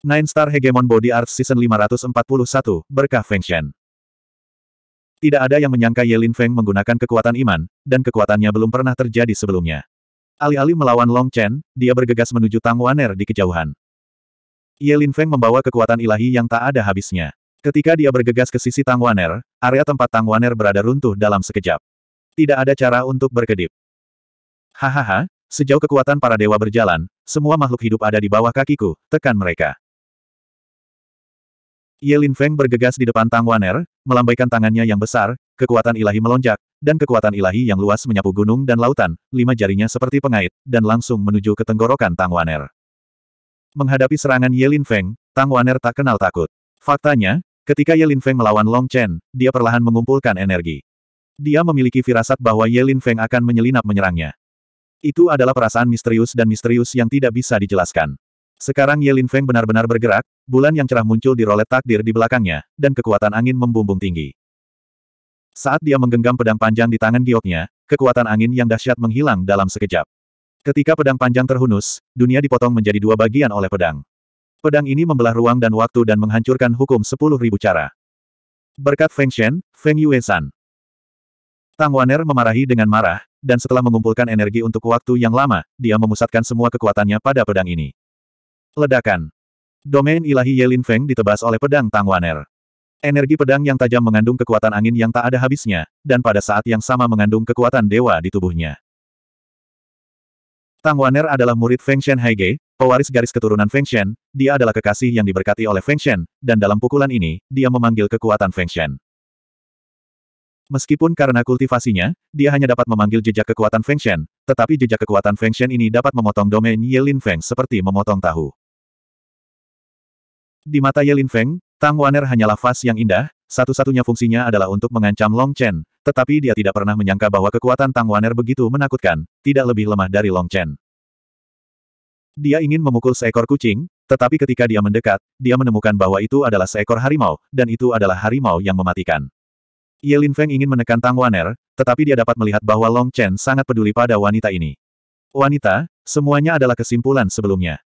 Nine Star Hegemon Body Arts Season 541, Berkah Feng Shen. Tidak ada yang menyangka Yelin Feng menggunakan kekuatan iman, dan kekuatannya belum pernah terjadi sebelumnya. Alih-alih melawan Long Chen, dia bergegas menuju Tang Waner di kejauhan. Yelin Feng membawa kekuatan ilahi yang tak ada habisnya. Ketika dia bergegas ke sisi Tang Waner, area tempat Tang Waner berada runtuh dalam sekejap. Tidak ada cara untuk berkedip. Hahaha, Sejauh kekuatan para dewa berjalan, semua makhluk hidup ada di bawah kakiku, tekan mereka. Yelin Feng bergegas di depan Tang Waner, melambaikan tangannya yang besar, kekuatan ilahi melonjak, dan kekuatan ilahi yang luas menyapu gunung dan lautan, lima jarinya seperti pengait, dan langsung menuju ke tenggorokan Tang Waner. Menghadapi serangan Yelin Feng, Tang Waner tak kenal takut. Faktanya, ketika Yelin Feng melawan Long Chen, dia perlahan mengumpulkan energi. Dia memiliki firasat bahwa Yelin Feng akan menyelinap menyerangnya. Itu adalah perasaan misterius dan misterius yang tidak bisa dijelaskan. Sekarang Ye Lin Feng benar-benar bergerak, bulan yang cerah muncul di rolet takdir di belakangnya, dan kekuatan angin membumbung tinggi. Saat dia menggenggam pedang panjang di tangan gioknya, kekuatan angin yang dahsyat menghilang dalam sekejap. Ketika pedang panjang terhunus, dunia dipotong menjadi dua bagian oleh pedang. Pedang ini membelah ruang dan waktu dan menghancurkan hukum sepuluh ribu cara. Berkat Feng Shen, Feng Yue San. Tang Waner memarahi dengan marah, dan setelah mengumpulkan energi untuk waktu yang lama, dia memusatkan semua kekuatannya pada pedang ini. Ledakan. Domain ilahi Yelin Feng ditebas oleh pedang Tang Waner. Energi pedang yang tajam mengandung kekuatan angin yang tak ada habisnya, dan pada saat yang sama mengandung kekuatan dewa di tubuhnya. Tang Waner adalah murid Feng Shen Haige, pewaris garis keturunan Feng Shen, dia adalah kekasih yang diberkati oleh Feng Shen, dan dalam pukulan ini, dia memanggil kekuatan Feng Shen. Meskipun karena kultivasinya, dia hanya dapat memanggil jejak kekuatan Feng Shen, tetapi jejak kekuatan Feng Shen ini dapat memotong domain Yelin Feng seperti memotong tahu. Di mata Yelin Feng, Tang Waner hanyalah fas yang indah, satu-satunya fungsinya adalah untuk mengancam Long Chen, tetapi dia tidak pernah menyangka bahwa kekuatan Tang Waner begitu menakutkan, tidak lebih lemah dari Long Chen. Dia ingin memukul seekor kucing, tetapi ketika dia mendekat, dia menemukan bahwa itu adalah seekor harimau, dan itu adalah harimau yang mematikan. Yelin Feng ingin menekan Tang Waner, tetapi dia dapat melihat bahwa Long Chen sangat peduli pada wanita ini. Wanita, semuanya adalah kesimpulan sebelumnya.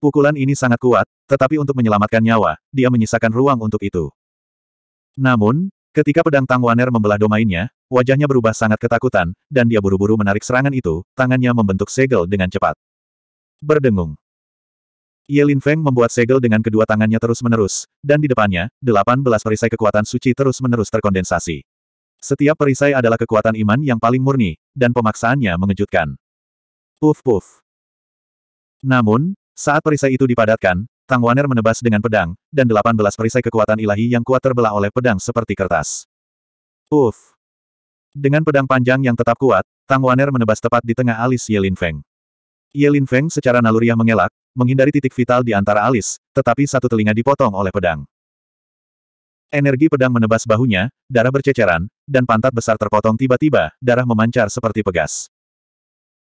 Pukulan ini sangat kuat, tetapi untuk menyelamatkan nyawa, dia menyisakan ruang untuk itu. Namun, ketika pedang Tang Waner membelah domainnya, wajahnya berubah sangat ketakutan, dan dia buru-buru menarik serangan itu, tangannya membentuk segel dengan cepat. Berdengung. Ye Lin Feng membuat segel dengan kedua tangannya terus-menerus, dan di depannya, 18 perisai kekuatan suci terus-menerus terkondensasi. Setiap perisai adalah kekuatan iman yang paling murni, dan pemaksaannya mengejutkan. Puf-puf. Namun, saat perisai itu dipadatkan, Tang Waner menebas dengan pedang, dan 18 perisai kekuatan ilahi yang kuat terbelah oleh pedang seperti kertas. Uf. Dengan pedang panjang yang tetap kuat, Tang Waner menebas tepat di tengah alis Yelin Feng. Yelin Feng secara naluriah mengelak, menghindari titik vital di antara alis, tetapi satu telinga dipotong oleh pedang. Energi pedang menebas bahunya, darah berceceran, dan pantat besar terpotong tiba-tiba, darah memancar seperti pegas.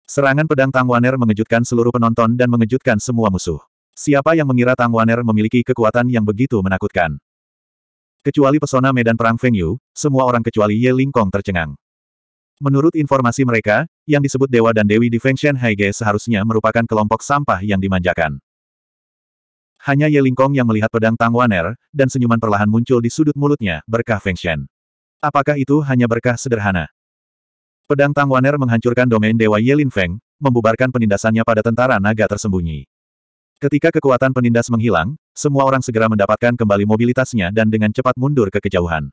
Serangan pedang Tang Waner mengejutkan seluruh penonton dan mengejutkan semua musuh. Siapa yang mengira Tang Waner memiliki kekuatan yang begitu menakutkan? Kecuali pesona medan perang Feng Yu, semua orang kecuali Ye Ling Kong tercengang. Menurut informasi mereka, yang disebut dewa dan dewi di Fengshan Haige seharusnya merupakan kelompok sampah yang dimanjakan. Hanya Ye Ling Kong yang melihat pedang Tang Waner, dan senyuman perlahan muncul di sudut mulutnya, berkah Shen. Apakah itu hanya berkah sederhana? Pedang Tang Waner menghancurkan domain Dewa Yelin Feng, membubarkan penindasannya pada tentara naga tersembunyi. Ketika kekuatan penindas menghilang, semua orang segera mendapatkan kembali mobilitasnya dan dengan cepat mundur ke kejauhan.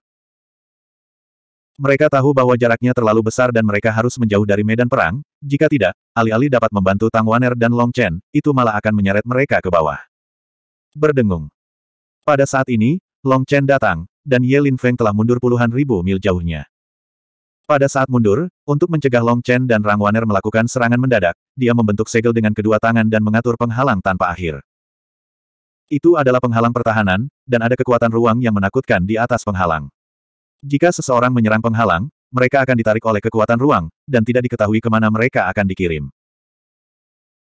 Mereka tahu bahwa jaraknya terlalu besar dan mereka harus menjauh dari medan perang, jika tidak, alih-alih dapat membantu Tang Waner dan Long Chen, itu malah akan menyeret mereka ke bawah. Berdengung. Pada saat ini, Long Chen datang, dan Ye Lin Feng telah mundur puluhan ribu mil jauhnya. Pada saat mundur, untuk mencegah Long Chen dan Rang Waner melakukan serangan mendadak, dia membentuk segel dengan kedua tangan dan mengatur penghalang tanpa akhir. Itu adalah penghalang pertahanan, dan ada kekuatan ruang yang menakutkan di atas penghalang. Jika seseorang menyerang penghalang, mereka akan ditarik oleh kekuatan ruang, dan tidak diketahui kemana mereka akan dikirim.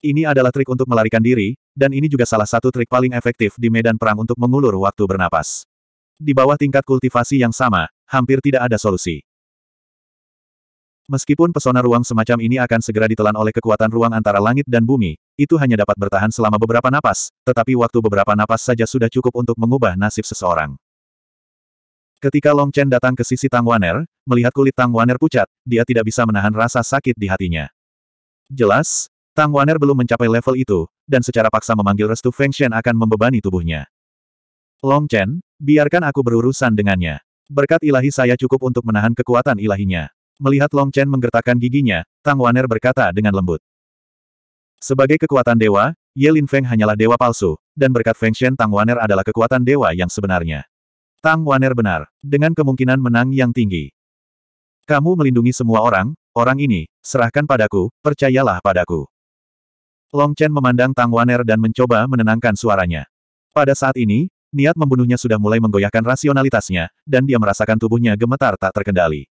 Ini adalah trik untuk melarikan diri, dan ini juga salah satu trik paling efektif di medan perang untuk mengulur waktu bernapas. Di bawah tingkat kultivasi yang sama, hampir tidak ada solusi. Meskipun pesona ruang semacam ini akan segera ditelan oleh kekuatan ruang antara langit dan bumi, itu hanya dapat bertahan selama beberapa napas, tetapi waktu beberapa napas saja sudah cukup untuk mengubah nasib seseorang. Ketika Long Chen datang ke sisi Tang Waner, melihat kulit Tang Waner pucat, dia tidak bisa menahan rasa sakit di hatinya. Jelas, Tang Waner belum mencapai level itu, dan secara paksa memanggil restu Feng Shen akan membebani tubuhnya. Long Chen, biarkan aku berurusan dengannya. Berkat ilahi saya cukup untuk menahan kekuatan ilahinya. Melihat Long Chen menggertakkan giginya, Tang Waner berkata dengan lembut. Sebagai kekuatan dewa, Ye Lin Feng hanyalah dewa palsu, dan berkat Feng Shen Tang Waner adalah kekuatan dewa yang sebenarnya. Tang Waner benar, dengan kemungkinan menang yang tinggi. Kamu melindungi semua orang, orang ini, serahkan padaku, percayalah padaku. Long Chen memandang Tang Waner dan mencoba menenangkan suaranya. Pada saat ini, niat membunuhnya sudah mulai menggoyahkan rasionalitasnya, dan dia merasakan tubuhnya gemetar tak terkendali.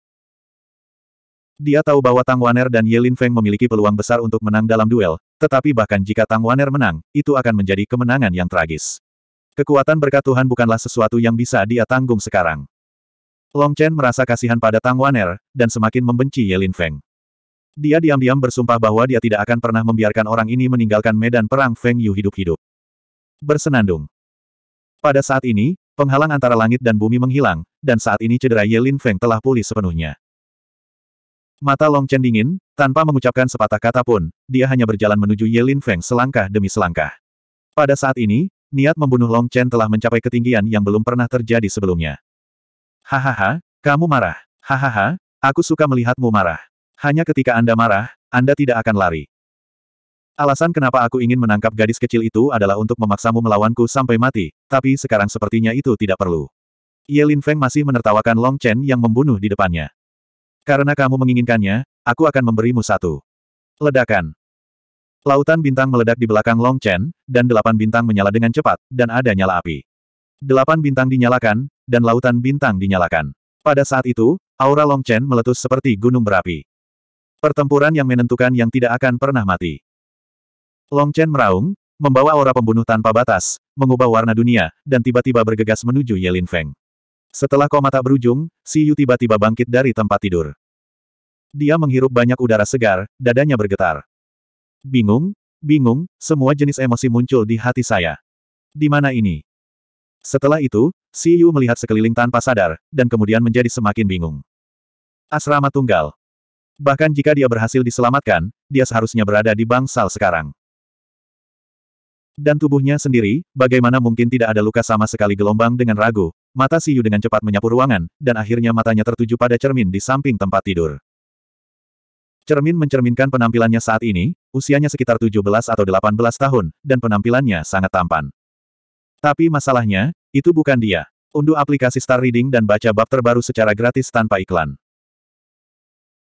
Dia tahu bahwa Tang Waner dan Yelin Feng memiliki peluang besar untuk menang dalam duel, tetapi bahkan jika Tang Waner menang, itu akan menjadi kemenangan yang tragis. Kekuatan berkat Tuhan bukanlah sesuatu yang bisa dia tanggung sekarang. Long Chen merasa kasihan pada Tang Waner, dan semakin membenci Yelin Feng. Dia diam-diam bersumpah bahwa dia tidak akan pernah membiarkan orang ini meninggalkan medan perang Feng Yu hidup-hidup. Bersenandung. Pada saat ini, penghalang antara langit dan bumi menghilang, dan saat ini cedera Yelin Feng telah pulih sepenuhnya. Mata Long Chen dingin, tanpa mengucapkan sepatah kata pun, dia hanya berjalan menuju Ye Lin Feng selangkah demi selangkah. Pada saat ini, niat membunuh Long Chen telah mencapai ketinggian yang belum pernah terjadi sebelumnya. Hahaha, kamu marah. Hahaha, aku suka melihatmu marah. Hanya ketika Anda marah, Anda tidak akan lari. Alasan kenapa aku ingin menangkap gadis kecil itu adalah untuk memaksamu melawanku sampai mati, tapi sekarang sepertinya itu tidak perlu. Ye Lin Feng masih menertawakan Long Chen yang membunuh di depannya. Karena kamu menginginkannya, aku akan memberimu satu. Ledakan. Lautan bintang meledak di belakang Long Chen, dan delapan bintang menyala dengan cepat, dan ada nyala api. Delapan bintang dinyalakan, dan lautan bintang dinyalakan. Pada saat itu, aura Long Chen meletus seperti gunung berapi. Pertempuran yang menentukan yang tidak akan pernah mati. Long Chen meraung, membawa aura pembunuh tanpa batas, mengubah warna dunia, dan tiba-tiba bergegas menuju Yelin Feng. Setelah komata berujung, Siyu tiba-tiba bangkit dari tempat tidur. Dia menghirup banyak udara segar, dadanya bergetar. Bingung, bingung, semua jenis emosi muncul di hati saya. Di mana ini? Setelah itu, Siyu melihat sekeliling tanpa sadar, dan kemudian menjadi semakin bingung. Asrama tunggal. Bahkan jika dia berhasil diselamatkan, dia seharusnya berada di bangsal sekarang dan tubuhnya sendiri, bagaimana mungkin tidak ada luka sama sekali gelombang dengan ragu, Mata Siyu dengan cepat menyapu ruangan, dan akhirnya matanya tertuju pada cermin di samping tempat tidur. Cermin mencerminkan penampilannya saat ini, usianya sekitar 17 atau 18 tahun, dan penampilannya sangat tampan. Tapi masalahnya, itu bukan dia. Unduh aplikasi Star Reading dan baca bab terbaru secara gratis tanpa iklan.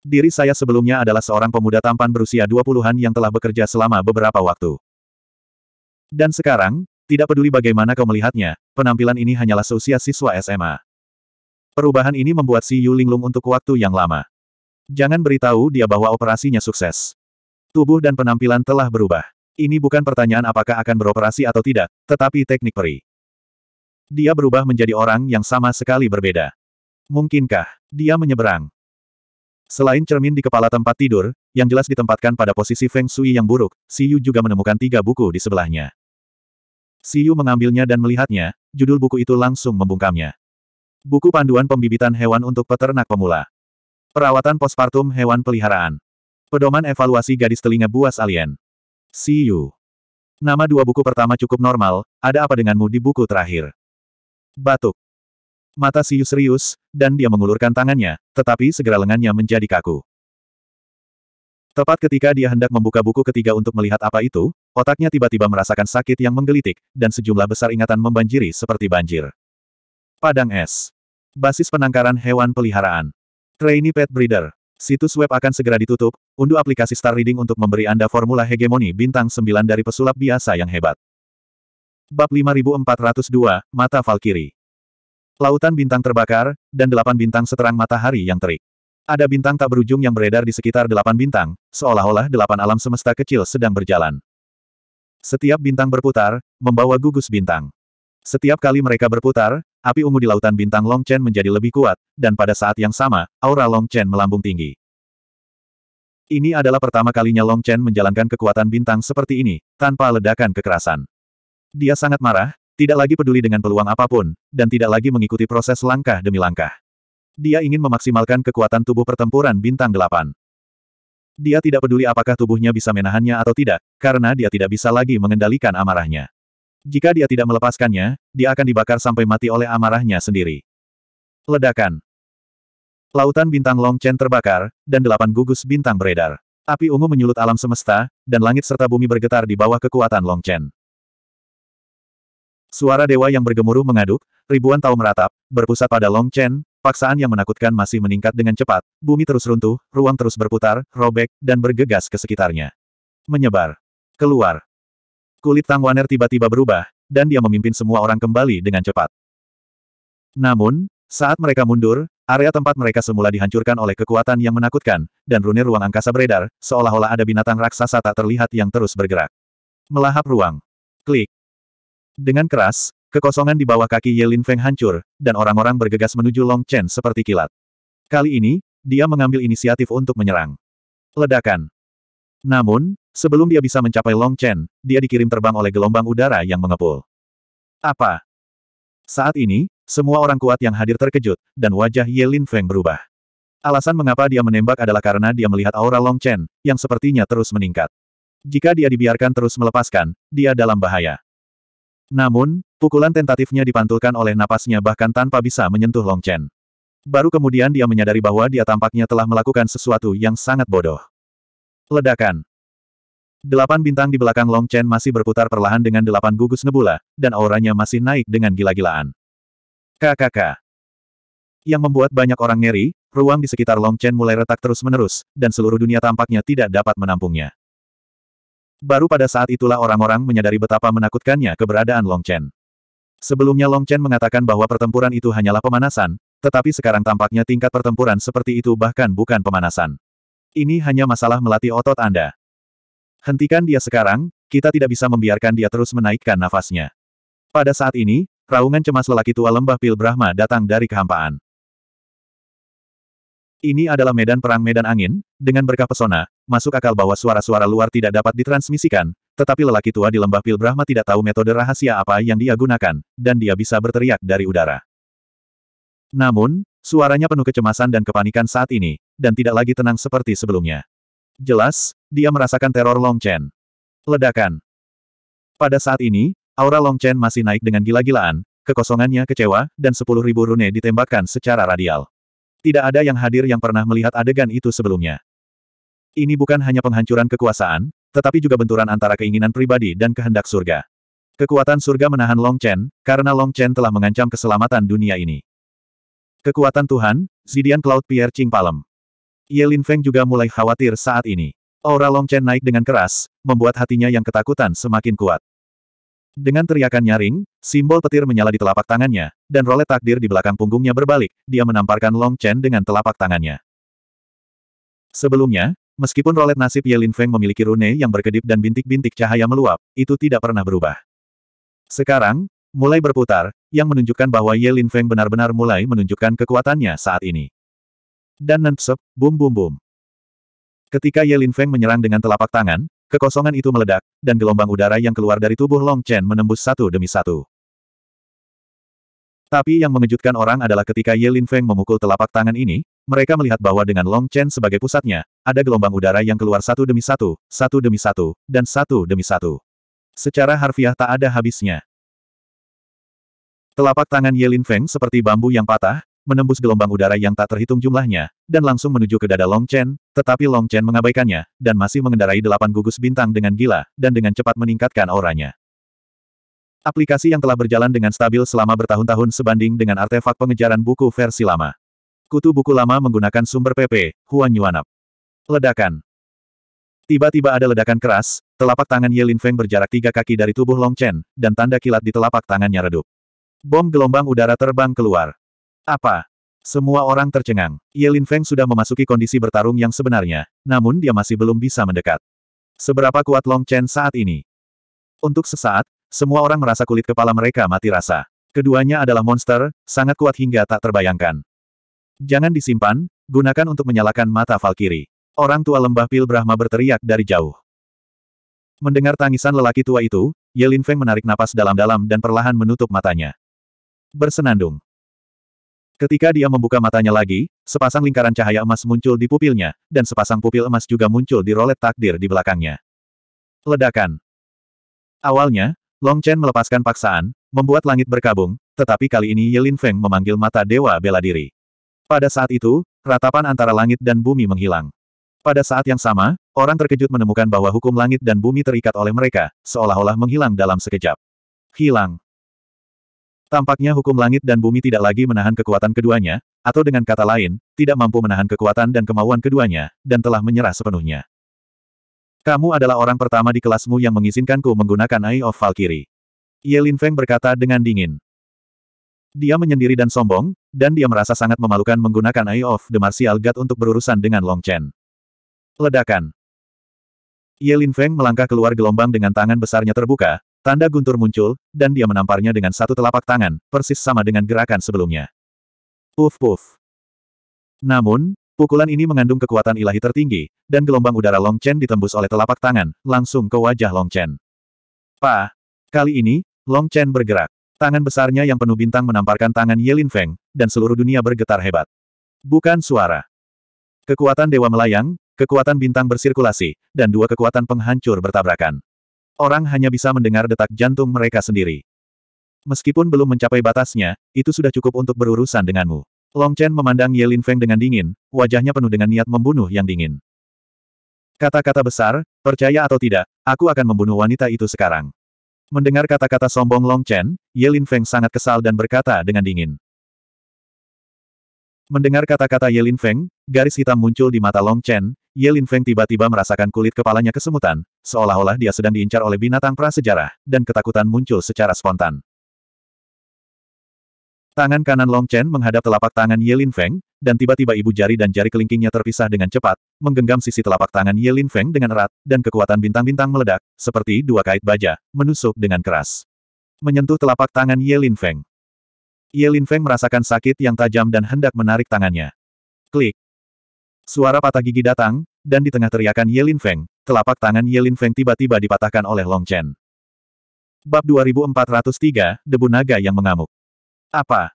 Diri saya sebelumnya adalah seorang pemuda tampan berusia 20-an yang telah bekerja selama beberapa waktu. Dan sekarang, tidak peduli bagaimana kau melihatnya, penampilan ini hanyalah seusia siswa SMA. Perubahan ini membuat si Yu Linglung untuk waktu yang lama. Jangan beritahu dia bahwa operasinya sukses. Tubuh dan penampilan telah berubah. Ini bukan pertanyaan apakah akan beroperasi atau tidak, tetapi teknik peri. Dia berubah menjadi orang yang sama sekali berbeda. Mungkinkah dia menyeberang? Selain cermin di kepala tempat tidur, yang jelas ditempatkan pada posisi Feng Shui yang buruk, Si Yu juga menemukan tiga buku di sebelahnya. Siu mengambilnya dan melihatnya, judul buku itu langsung membungkamnya. Buku panduan pembibitan hewan untuk peternak pemula. Perawatan postpartum hewan peliharaan. Pedoman evaluasi gadis telinga buas alien. Siu. Nama dua buku pertama cukup normal, ada apa denganmu di buku terakhir? Batuk. Mata Siu serius, dan dia mengulurkan tangannya, tetapi segera lengannya menjadi kaku. Tepat ketika dia hendak membuka buku ketiga untuk melihat apa itu, Otaknya tiba-tiba merasakan sakit yang menggelitik, dan sejumlah besar ingatan membanjiri seperti banjir. Padang Es. Basis penangkaran hewan peliharaan. Trainee Pet Breeder. Situs web akan segera ditutup, unduh aplikasi Star Reading untuk memberi Anda formula hegemoni bintang 9 dari pesulap biasa yang hebat. Bab 5402, Mata Valkyrie. Lautan bintang terbakar, dan delapan bintang seterang matahari yang terik. Ada bintang tak berujung yang beredar di sekitar delapan bintang, seolah-olah delapan alam semesta kecil sedang berjalan. Setiap bintang berputar, membawa gugus bintang. Setiap kali mereka berputar, api ungu di lautan bintang Long Chen menjadi lebih kuat, dan pada saat yang sama, aura Long Chen melambung tinggi. Ini adalah pertama kalinya Long Chen menjalankan kekuatan bintang seperti ini, tanpa ledakan kekerasan. Dia sangat marah, tidak lagi peduli dengan peluang apapun, dan tidak lagi mengikuti proses langkah demi langkah. Dia ingin memaksimalkan kekuatan tubuh pertempuran bintang delapan. Dia tidak peduli apakah tubuhnya bisa menahannya atau tidak, karena dia tidak bisa lagi mengendalikan amarahnya. Jika dia tidak melepaskannya, dia akan dibakar sampai mati oleh amarahnya sendiri. Ledakan. Lautan bintang Long Chen terbakar, dan delapan gugus bintang beredar. Api ungu menyulut alam semesta, dan langit serta bumi bergetar di bawah kekuatan Long Chen. Suara dewa yang bergemuruh mengaduk, ribuan tahu meratap, berpusat pada Long Chen, Paksaan yang menakutkan masih meningkat dengan cepat, bumi terus runtuh, ruang terus berputar, robek, dan bergegas ke sekitarnya. Menyebar. Keluar. Kulit Tang Waner tiba-tiba berubah, dan dia memimpin semua orang kembali dengan cepat. Namun, saat mereka mundur, area tempat mereka semula dihancurkan oleh kekuatan yang menakutkan, dan rune ruang angkasa beredar, seolah-olah ada binatang raksasa tak terlihat yang terus bergerak. Melahap ruang. Klik. Dengan keras, Kekosongan di bawah kaki Yelin Feng hancur, dan orang-orang bergegas menuju Long Chen seperti kilat. Kali ini, dia mengambil inisiatif untuk menyerang. Ledakan. Namun, sebelum dia bisa mencapai Long Chen, dia dikirim terbang oleh gelombang udara yang mengepul. Apa? Saat ini, semua orang kuat yang hadir terkejut, dan wajah Yelin Feng berubah. Alasan mengapa dia menembak adalah karena dia melihat aura Long Chen, yang sepertinya terus meningkat. Jika dia dibiarkan terus melepaskan, dia dalam bahaya. Namun, pukulan tentatifnya dipantulkan oleh napasnya bahkan tanpa bisa menyentuh Long Chen. Baru kemudian dia menyadari bahwa dia tampaknya telah melakukan sesuatu yang sangat bodoh. Ledakan. Delapan bintang di belakang Long Chen masih berputar perlahan dengan delapan gugus nebula, dan auranya masih naik dengan gila-gilaan. KKK. Yang membuat banyak orang ngeri, ruang di sekitar Long Chen mulai retak terus-menerus, dan seluruh dunia tampaknya tidak dapat menampungnya. Baru pada saat itulah orang-orang menyadari betapa menakutkannya keberadaan Long Chen. Sebelumnya Long Chen mengatakan bahwa pertempuran itu hanyalah pemanasan, tetapi sekarang tampaknya tingkat pertempuran seperti itu bahkan bukan pemanasan. Ini hanya masalah melatih otot Anda. Hentikan dia sekarang, kita tidak bisa membiarkan dia terus menaikkan nafasnya. Pada saat ini, raungan cemas lelaki tua lembah Pil Brahma datang dari kehampaan. Ini adalah medan perang medan angin, dengan berkah pesona, masuk akal bahwa suara-suara luar tidak dapat ditransmisikan, tetapi lelaki tua di lembah Pil Brahma tidak tahu metode rahasia apa yang dia gunakan, dan dia bisa berteriak dari udara. Namun, suaranya penuh kecemasan dan kepanikan saat ini, dan tidak lagi tenang seperti sebelumnya. Jelas, dia merasakan teror Long Chen. Ledakan. Pada saat ini, aura Long Chen masih naik dengan gila-gilaan, kekosongannya kecewa, dan sepuluh ribu rune ditembakkan secara radial. Tidak ada yang hadir yang pernah melihat adegan itu sebelumnya. Ini bukan hanya penghancuran kekuasaan, tetapi juga benturan antara keinginan pribadi dan kehendak surga. Kekuatan surga menahan Long Chen, karena Long Chen telah mengancam keselamatan dunia ini. Kekuatan Tuhan, Zidian Cloud Pierre Ching Palem. Ye Lin Feng juga mulai khawatir saat ini. Aura Long Chen naik dengan keras, membuat hatinya yang ketakutan semakin kuat. Dengan teriakan nyaring, simbol petir menyala di telapak tangannya, dan rolet takdir di belakang punggungnya berbalik, dia menamparkan Long Chen dengan telapak tangannya. Sebelumnya, meskipun rolet nasib Ye Lin Feng memiliki rune yang berkedip dan bintik-bintik cahaya meluap, itu tidak pernah berubah. Sekarang, mulai berputar, yang menunjukkan bahwa Ye Lin Feng benar-benar mulai menunjukkan kekuatannya saat ini. Dan Nensep, bum bum bum. Ketika Ye Lin Feng menyerang dengan telapak tangan, Kekosongan itu meledak, dan gelombang udara yang keluar dari tubuh Long Chen menembus satu demi satu. Tapi yang mengejutkan orang adalah ketika Ye Lin Feng memukul telapak tangan ini, mereka melihat bahwa dengan Long Chen sebagai pusatnya, ada gelombang udara yang keluar satu demi satu, satu demi satu, dan satu demi satu. Secara harfiah tak ada habisnya. Telapak tangan Ye Lin Feng seperti bambu yang patah, menembus gelombang udara yang tak terhitung jumlahnya, dan langsung menuju ke dada Long Chen, tetapi Long Chen mengabaikannya, dan masih mengendarai delapan gugus bintang dengan gila, dan dengan cepat meningkatkan auranya. Aplikasi yang telah berjalan dengan stabil selama bertahun-tahun sebanding dengan artefak pengejaran buku versi lama. Kutu buku lama menggunakan sumber PP, Huan Yuanap. Ledakan. Tiba-tiba ada ledakan keras, telapak tangan Ye Lin Feng berjarak tiga kaki dari tubuh Long Chen, dan tanda kilat di telapak tangannya redup. Bom gelombang udara terbang keluar. Apa? Semua orang tercengang. Yelin Feng sudah memasuki kondisi bertarung yang sebenarnya, namun dia masih belum bisa mendekat. Seberapa kuat Long Chen saat ini? Untuk sesaat, semua orang merasa kulit kepala mereka mati rasa. Keduanya adalah monster, sangat kuat hingga tak terbayangkan. Jangan disimpan, gunakan untuk menyalakan mata Valkyrie. Orang tua lembah Pil Brahma berteriak dari jauh. Mendengar tangisan lelaki tua itu, Yelin Feng menarik napas dalam-dalam dan perlahan menutup matanya. Bersenandung. Ketika dia membuka matanya lagi, sepasang lingkaran cahaya emas muncul di pupilnya, dan sepasang pupil emas juga muncul di rolet takdir di belakangnya. Ledakan. Awalnya, Long Chen melepaskan paksaan, membuat langit berkabung, tetapi kali ini Yelin Feng memanggil mata dewa bela diri. Pada saat itu, ratapan antara langit dan bumi menghilang. Pada saat yang sama, orang terkejut menemukan bahwa hukum langit dan bumi terikat oleh mereka, seolah-olah menghilang dalam sekejap. Hilang. Tampaknya hukum langit dan bumi tidak lagi menahan kekuatan keduanya, atau dengan kata lain, tidak mampu menahan kekuatan dan kemauan keduanya, dan telah menyerah sepenuhnya. Kamu adalah orang pertama di kelasmu yang mengizinkanku menggunakan Eye of Valkyrie. Yelin Feng berkata dengan dingin. Dia menyendiri dan sombong, dan dia merasa sangat memalukan menggunakan Eye of the Martial God untuk berurusan dengan Long Chen. Ledakan. Yelin Feng melangkah keluar gelombang dengan tangan besarnya terbuka, Tanda guntur muncul, dan dia menamparnya dengan satu telapak tangan, persis sama dengan gerakan sebelumnya. Puf puf. Namun, pukulan ini mengandung kekuatan ilahi tertinggi, dan gelombang udara Long Chen ditembus oleh telapak tangan, langsung ke wajah Long Chen. Pa. Kali ini, Long Chen bergerak. Tangan besarnya yang penuh bintang menamparkan tangan Yelin Feng, dan seluruh dunia bergetar hebat. Bukan suara. Kekuatan dewa melayang, kekuatan bintang bersirkulasi, dan dua kekuatan penghancur bertabrakan. Orang hanya bisa mendengar detak jantung mereka sendiri. Meskipun belum mencapai batasnya, itu sudah cukup untuk berurusan denganmu. Long Chen memandang Ye Lin Feng dengan dingin, wajahnya penuh dengan niat membunuh yang dingin. Kata-kata besar, percaya atau tidak, aku akan membunuh wanita itu sekarang. Mendengar kata-kata sombong Long Chen, Ye Lin Feng sangat kesal dan berkata dengan dingin. Mendengar kata-kata Ye Lin Feng, garis hitam muncul di mata Long Chen, Yelin Feng tiba-tiba merasakan kulit kepalanya kesemutan, seolah-olah dia sedang diincar oleh binatang prasejarah, dan ketakutan muncul secara spontan. Tangan kanan Long Chen menghadap telapak tangan Yelin Feng, dan tiba-tiba ibu jari dan jari kelingkingnya terpisah dengan cepat, menggenggam sisi telapak tangan Yelin Feng dengan erat, dan kekuatan bintang-bintang meledak, seperti dua kait baja, menusuk dengan keras. Menyentuh telapak tangan Yelin Feng. Yelin Feng merasakan sakit yang tajam dan hendak menarik tangannya. Klik. Suara patah gigi datang, dan di tengah teriakan Yelin Feng, telapak tangan Yelin Feng tiba-tiba dipatahkan oleh Long Chen. Bab 2403, Debu Naga yang mengamuk. Apa?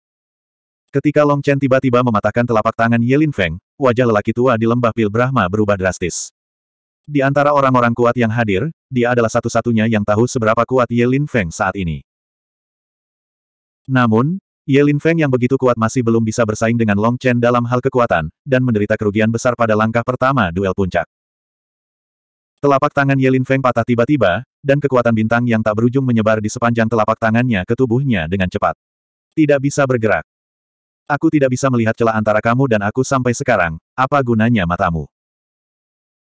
Ketika Long Chen tiba-tiba mematahkan telapak tangan Yelin Feng, wajah lelaki tua di lembah Pil Brahma berubah drastis. Di antara orang-orang kuat yang hadir, dia adalah satu-satunya yang tahu seberapa kuat Yelin Feng saat ini. Namun, Yelin Feng yang begitu kuat masih belum bisa bersaing dengan Long Chen dalam hal kekuatan, dan menderita kerugian besar pada langkah pertama duel puncak. Telapak tangan Yelin Feng patah tiba-tiba, dan kekuatan bintang yang tak berujung menyebar di sepanjang telapak tangannya ke tubuhnya dengan cepat. Tidak bisa bergerak. Aku tidak bisa melihat celah antara kamu dan aku sampai sekarang, apa gunanya matamu?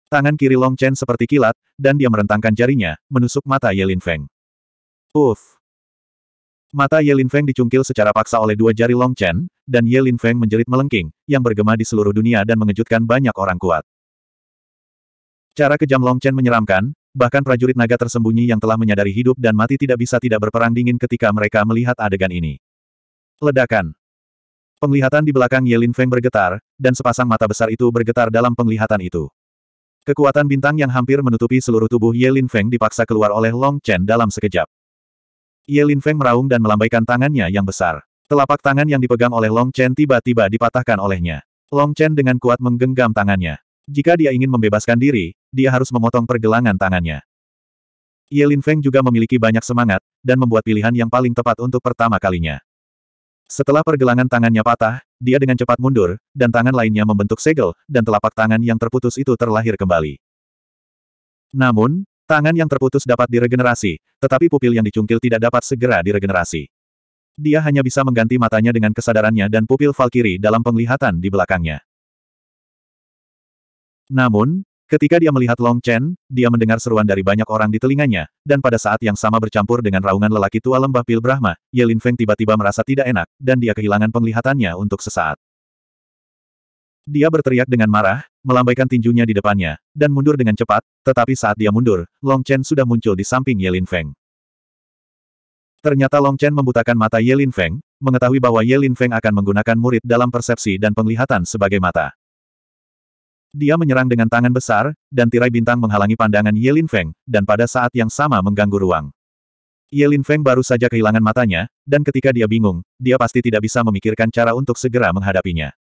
Tangan kiri Long Chen seperti kilat, dan dia merentangkan jarinya, menusuk mata Yelin Feng. Uff, Mata Ye Lin Feng dicungkil secara paksa oleh dua jari Long Chen, dan Ye Lin Feng menjerit melengking, yang bergema di seluruh dunia dan mengejutkan banyak orang kuat. Cara kejam Long Chen menyeramkan, bahkan prajurit naga tersembunyi yang telah menyadari hidup dan mati tidak bisa tidak berperang dingin ketika mereka melihat adegan ini. Ledakan. Penglihatan di belakang Ye Lin Feng bergetar, dan sepasang mata besar itu bergetar dalam penglihatan itu. Kekuatan bintang yang hampir menutupi seluruh tubuh Ye Lin Feng dipaksa keluar oleh Long Chen dalam sekejap. Ye Lin Feng meraung dan melambaikan tangannya yang besar. Telapak tangan yang dipegang oleh Long Chen tiba-tiba dipatahkan olehnya. Long Chen dengan kuat menggenggam tangannya. Jika dia ingin membebaskan diri, dia harus memotong pergelangan tangannya. Ye Lin Feng juga memiliki banyak semangat, dan membuat pilihan yang paling tepat untuk pertama kalinya. Setelah pergelangan tangannya patah, dia dengan cepat mundur, dan tangan lainnya membentuk segel, dan telapak tangan yang terputus itu terlahir kembali. Namun, Tangan yang terputus dapat diregenerasi, tetapi pupil yang dicungkil tidak dapat segera diregenerasi. Dia hanya bisa mengganti matanya dengan kesadarannya dan pupil Valkyrie dalam penglihatan di belakangnya. Namun, ketika dia melihat Long Chen, dia mendengar seruan dari banyak orang di telinganya, dan pada saat yang sama bercampur dengan raungan lelaki tua lembah Pil Brahma, Yelin Feng tiba-tiba merasa tidak enak, dan dia kehilangan penglihatannya untuk sesaat. Dia berteriak dengan marah, melambaikan tinjunya di depannya, dan mundur dengan cepat, tetapi saat dia mundur, Long Chen sudah muncul di samping Yelin Feng. Ternyata Long Chen membutakan mata Yelin Feng, mengetahui bahwa Yelin Feng akan menggunakan murid dalam persepsi dan penglihatan sebagai mata. Dia menyerang dengan tangan besar, dan tirai bintang menghalangi pandangan Yelin Feng, dan pada saat yang sama mengganggu ruang. Yelin Feng baru saja kehilangan matanya, dan ketika dia bingung, dia pasti tidak bisa memikirkan cara untuk segera menghadapinya.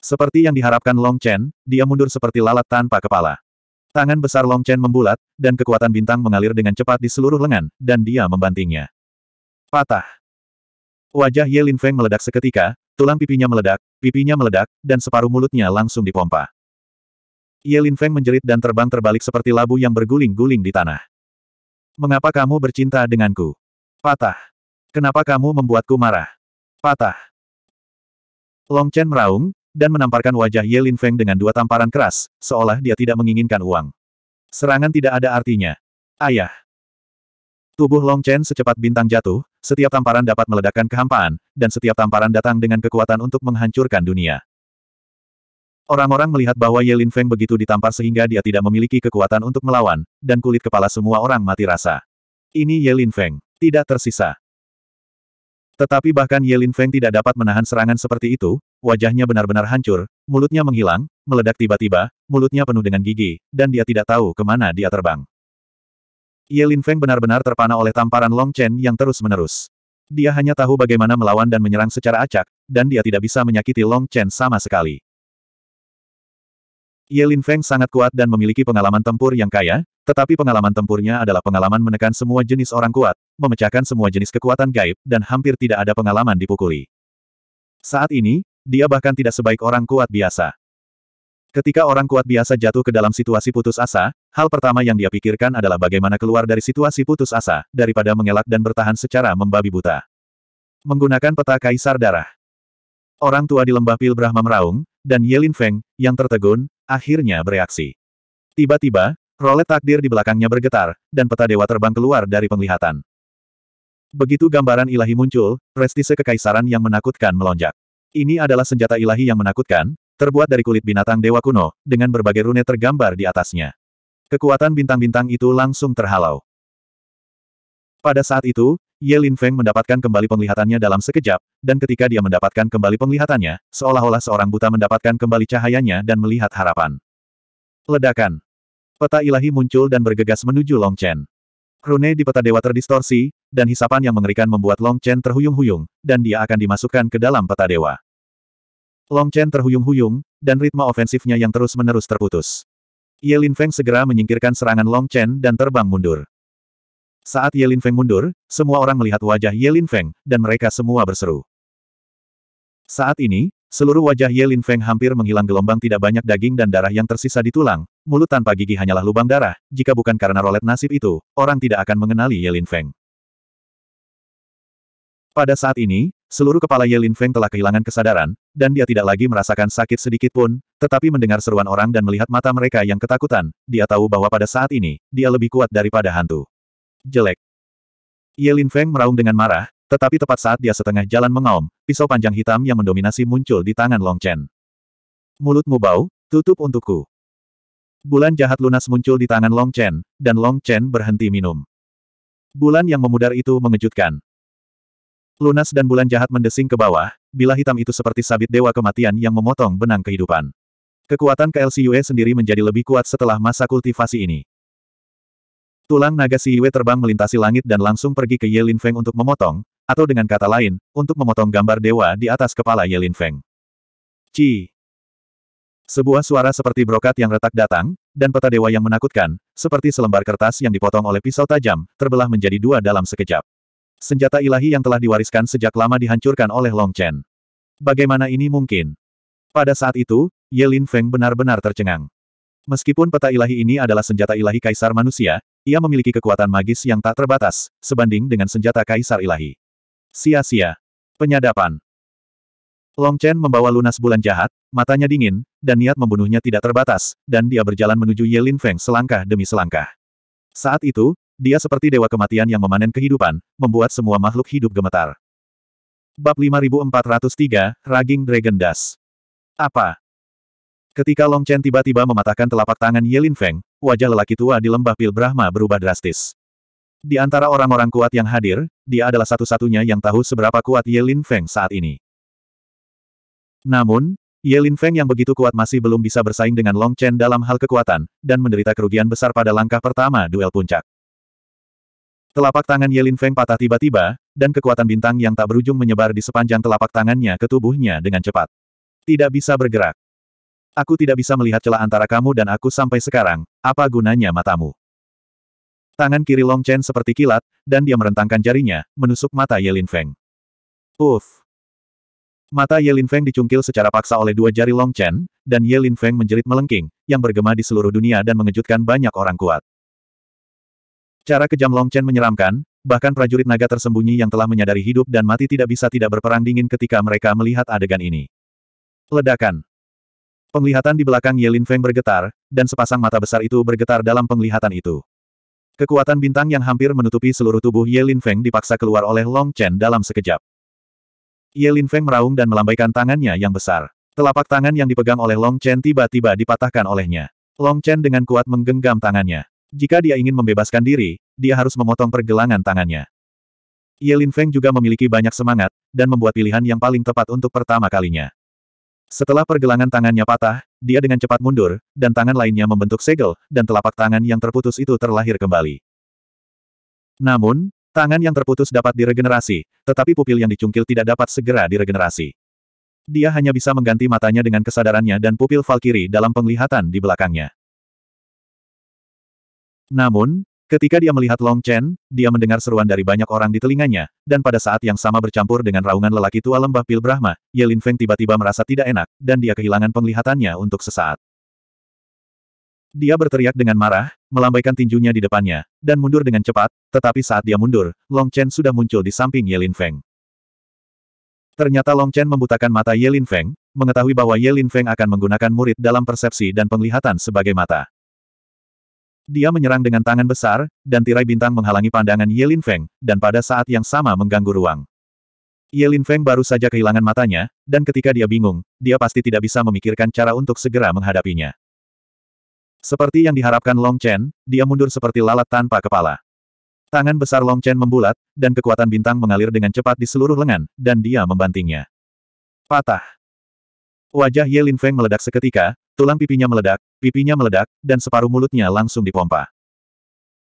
Seperti yang diharapkan Long Chen, dia mundur seperti lalat tanpa kepala. Tangan besar Long Chen membulat, dan kekuatan bintang mengalir dengan cepat di seluruh lengan, dan dia membantingnya. Patah. Wajah Ye Lin Feng meledak seketika, tulang pipinya meledak, pipinya meledak, dan separuh mulutnya langsung dipompa. Ye Lin Feng menjerit dan terbang terbalik seperti labu yang berguling-guling di tanah. Mengapa kamu bercinta denganku? Patah. Kenapa kamu membuatku marah? Patah. Long Chen meraung, dan menamparkan wajah Ye Lin Feng dengan dua tamparan keras, seolah dia tidak menginginkan uang. Serangan tidak ada artinya. Ayah. Tubuh Long Chen secepat bintang jatuh, setiap tamparan dapat meledakkan kehampaan, dan setiap tamparan datang dengan kekuatan untuk menghancurkan dunia. Orang-orang melihat bahwa Ye Lin Feng begitu ditampar sehingga dia tidak memiliki kekuatan untuk melawan, dan kulit kepala semua orang mati rasa. Ini Ye Lin Feng. Tidak tersisa. Tetapi bahkan Yelin Feng tidak dapat menahan serangan seperti itu, wajahnya benar-benar hancur, mulutnya menghilang, meledak tiba-tiba, mulutnya penuh dengan gigi, dan dia tidak tahu kemana dia terbang. Yelin Feng benar-benar terpana oleh tamparan Long Chen yang terus-menerus. Dia hanya tahu bagaimana melawan dan menyerang secara acak, dan dia tidak bisa menyakiti Long Chen sama sekali. Ye Lin Feng sangat kuat dan memiliki pengalaman tempur yang kaya, tetapi pengalaman tempurnya adalah pengalaman menekan semua jenis orang kuat, memecahkan semua jenis kekuatan gaib, dan hampir tidak ada pengalaman dipukuli. Saat ini, dia bahkan tidak sebaik orang kuat biasa. Ketika orang kuat biasa jatuh ke dalam situasi putus asa, hal pertama yang dia pikirkan adalah bagaimana keluar dari situasi putus asa, daripada mengelak dan bertahan secara membabi buta. Menggunakan peta kaisar darah. Orang tua di lembah Pil Brahma meraung, dan Yelin Feng, yang tertegun, akhirnya bereaksi. Tiba-tiba, rolet takdir di belakangnya bergetar, dan peta dewa terbang keluar dari penglihatan. Begitu gambaran ilahi muncul, prestise kekaisaran yang menakutkan melonjak. Ini adalah senjata ilahi yang menakutkan, terbuat dari kulit binatang dewa kuno, dengan berbagai rune tergambar di atasnya. Kekuatan bintang-bintang itu langsung terhalau. Pada saat itu, Ye Lin Feng mendapatkan kembali penglihatannya dalam sekejap, dan ketika dia mendapatkan kembali penglihatannya, seolah-olah seorang buta mendapatkan kembali cahayanya dan melihat harapan. Ledakan. Peta ilahi muncul dan bergegas menuju Long Chen. Rune di peta dewa terdistorsi, dan hisapan yang mengerikan membuat Long Chen terhuyung-huyung, dan dia akan dimasukkan ke dalam peta dewa. Long Chen terhuyung-huyung, dan ritme ofensifnya yang terus-menerus terputus. Ye Lin Feng segera menyingkirkan serangan Long Chen dan terbang mundur. Saat Ye Feng mundur, semua orang melihat wajah Ye Feng, dan mereka semua berseru. Saat ini, seluruh wajah Ye Feng hampir menghilang gelombang tidak banyak daging dan darah yang tersisa di tulang, mulut tanpa gigi hanyalah lubang darah, jika bukan karena rolet nasib itu, orang tidak akan mengenali Ye Feng. Pada saat ini, seluruh kepala Ye Feng telah kehilangan kesadaran, dan dia tidak lagi merasakan sakit sedikit pun, tetapi mendengar seruan orang dan melihat mata mereka yang ketakutan, dia tahu bahwa pada saat ini, dia lebih kuat daripada hantu. Jelek. Yelin Feng meraung dengan marah, tetapi tepat saat dia setengah jalan mengaum, pisau panjang hitam yang mendominasi muncul di tangan Long Chen. Mulutmu bau, tutup untukku. Bulan jahat lunas muncul di tangan Long Chen, dan Long Chen berhenti minum. Bulan yang memudar itu mengejutkan. Lunas dan bulan jahat mendesing ke bawah, bila hitam itu seperti sabit dewa kematian yang memotong benang kehidupan. Kekuatan KLCUE sendiri menjadi lebih kuat setelah masa kultivasi ini. Tulang naga si Yue terbang melintasi langit dan langsung pergi ke Lin Feng untuk memotong, atau dengan kata lain, untuk memotong gambar dewa di atas kepala Lin Feng. Ci. Sebuah suara seperti brokat yang retak datang, dan peta dewa yang menakutkan, seperti selembar kertas yang dipotong oleh pisau tajam, terbelah menjadi dua dalam sekejap. Senjata ilahi yang telah diwariskan sejak lama dihancurkan oleh Long Chen. Bagaimana ini mungkin? Pada saat itu, Lin Feng benar-benar tercengang. Meskipun peta ilahi ini adalah senjata ilahi kaisar manusia, ia memiliki kekuatan magis yang tak terbatas, sebanding dengan senjata kaisar ilahi. Sia-sia. Penyadapan. Long Chen membawa lunas bulan jahat, matanya dingin, dan niat membunuhnya tidak terbatas, dan dia berjalan menuju Ye Lin Feng selangkah demi selangkah. Saat itu, dia seperti dewa kematian yang memanen kehidupan, membuat semua makhluk hidup gemetar. Bab 5403, Raging Dragon Das. Apa? Ketika Long Chen tiba-tiba mematahkan telapak tangan Ye Lin Feng, wajah lelaki tua di lembah Pil Brahma berubah drastis. Di antara orang-orang kuat yang hadir, dia adalah satu-satunya yang tahu seberapa kuat Ye Lin Feng saat ini. Namun, Ye Lin Feng yang begitu kuat masih belum bisa bersaing dengan Long Chen dalam hal kekuatan, dan menderita kerugian besar pada langkah pertama duel puncak. Telapak tangan Ye Lin Feng patah tiba-tiba, dan kekuatan bintang yang tak berujung menyebar di sepanjang telapak tangannya ke tubuhnya dengan cepat. Tidak bisa bergerak. Aku tidak bisa melihat celah antara kamu dan aku sampai sekarang, apa gunanya matamu? Tangan kiri Long Chen seperti kilat, dan dia merentangkan jarinya, menusuk mata Yelin Feng. Uff! Mata Yelin Feng dicungkil secara paksa oleh dua jari Long Chen, dan Yelin Feng menjerit melengking, yang bergema di seluruh dunia dan mengejutkan banyak orang kuat. Cara kejam Long Chen menyeramkan, bahkan prajurit naga tersembunyi yang telah menyadari hidup dan mati tidak bisa tidak berperang dingin ketika mereka melihat adegan ini. Ledakan. Penglihatan di belakang Yelin Feng bergetar, dan sepasang mata besar itu bergetar dalam penglihatan itu. Kekuatan bintang yang hampir menutupi seluruh tubuh Yelin Feng dipaksa keluar oleh Long Chen dalam sekejap. Yelin Feng meraung dan melambaikan tangannya yang besar. Telapak tangan yang dipegang oleh Long Chen tiba-tiba dipatahkan olehnya. Long Chen dengan kuat menggenggam tangannya. Jika dia ingin membebaskan diri, dia harus memotong pergelangan tangannya. Yelin Feng juga memiliki banyak semangat, dan membuat pilihan yang paling tepat untuk pertama kalinya. Setelah pergelangan tangannya patah, dia dengan cepat mundur, dan tangan lainnya membentuk segel, dan telapak tangan yang terputus itu terlahir kembali. Namun, tangan yang terputus dapat diregenerasi, tetapi pupil yang dicungkil tidak dapat segera diregenerasi. Dia hanya bisa mengganti matanya dengan kesadarannya dan pupil Valkyrie dalam penglihatan di belakangnya. Namun, Ketika dia melihat Long Chen, dia mendengar seruan dari banyak orang di telinganya, dan pada saat yang sama bercampur dengan raungan lelaki tua lembah Pil Brahma, Ye Lin Feng tiba-tiba merasa tidak enak, dan dia kehilangan penglihatannya untuk sesaat. Dia berteriak dengan marah, melambaikan tinjunya di depannya, dan mundur dengan cepat, tetapi saat dia mundur, Long Chen sudah muncul di samping Ye Lin Feng. Ternyata Long Chen membutakan mata Ye Lin Feng, mengetahui bahwa Ye Lin Feng akan menggunakan murid dalam persepsi dan penglihatan sebagai mata. Dia menyerang dengan tangan besar, dan tirai bintang menghalangi pandangan Yelin Feng, dan pada saat yang sama mengganggu ruang. Yelin Feng baru saja kehilangan matanya, dan ketika dia bingung, dia pasti tidak bisa memikirkan cara untuk segera menghadapinya. Seperti yang diharapkan Long Chen, dia mundur seperti lalat tanpa kepala. Tangan besar Long Chen membulat, dan kekuatan bintang mengalir dengan cepat di seluruh lengan, dan dia membantingnya. Patah. Wajah Ye Lin Feng meledak seketika, tulang pipinya meledak, pipinya meledak, dan separuh mulutnya langsung dipompa.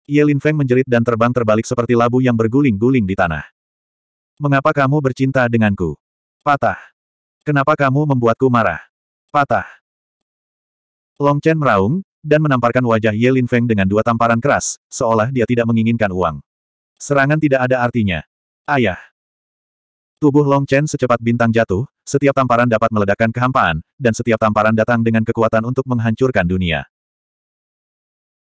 Ye Lin Feng menjerit dan terbang terbalik seperti labu yang berguling-guling di tanah. Mengapa kamu bercinta denganku? Patah. Kenapa kamu membuatku marah? Patah. Long Chen meraung, dan menamparkan wajah Ye Lin Feng dengan dua tamparan keras, seolah dia tidak menginginkan uang. Serangan tidak ada artinya. Ayah. Tubuh Long Chen secepat bintang jatuh, setiap tamparan dapat meledakkan kehampaan, dan setiap tamparan datang dengan kekuatan untuk menghancurkan dunia.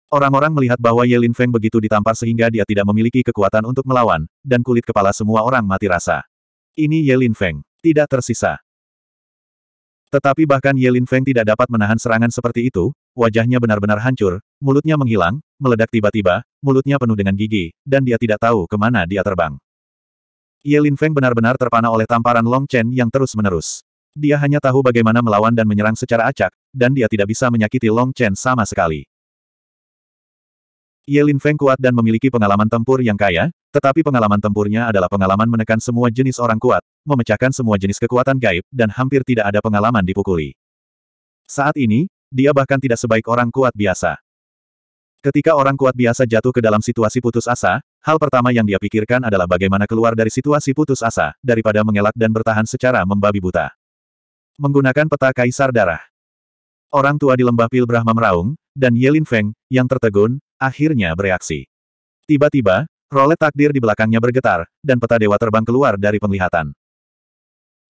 Orang-orang melihat bahwa Lin Feng begitu ditampar sehingga dia tidak memiliki kekuatan untuk melawan, dan kulit kepala semua orang mati rasa. Ini Lin Feng. Tidak tersisa. Tetapi bahkan Lin Feng tidak dapat menahan serangan seperti itu, wajahnya benar-benar hancur, mulutnya menghilang, meledak tiba-tiba, mulutnya penuh dengan gigi, dan dia tidak tahu kemana dia terbang. Ye Lin Feng benar-benar terpana oleh tamparan Long Chen yang terus-menerus. Dia hanya tahu bagaimana melawan dan menyerang secara acak, dan dia tidak bisa menyakiti Long Chen sama sekali. Ye Lin Feng kuat dan memiliki pengalaman tempur yang kaya, tetapi pengalaman tempurnya adalah pengalaman menekan semua jenis orang kuat, memecahkan semua jenis kekuatan gaib, dan hampir tidak ada pengalaman dipukuli. Saat ini, dia bahkan tidak sebaik orang kuat biasa. Ketika orang kuat biasa jatuh ke dalam situasi putus asa, hal pertama yang dia pikirkan adalah bagaimana keluar dari situasi putus asa, daripada mengelak dan bertahan secara membabi buta. Menggunakan peta kaisar darah. Orang tua di lembah Pil Brahma meraung, dan Yelin Feng, yang tertegun, akhirnya bereaksi. Tiba-tiba, rolet takdir di belakangnya bergetar, dan peta dewa terbang keluar dari penglihatan.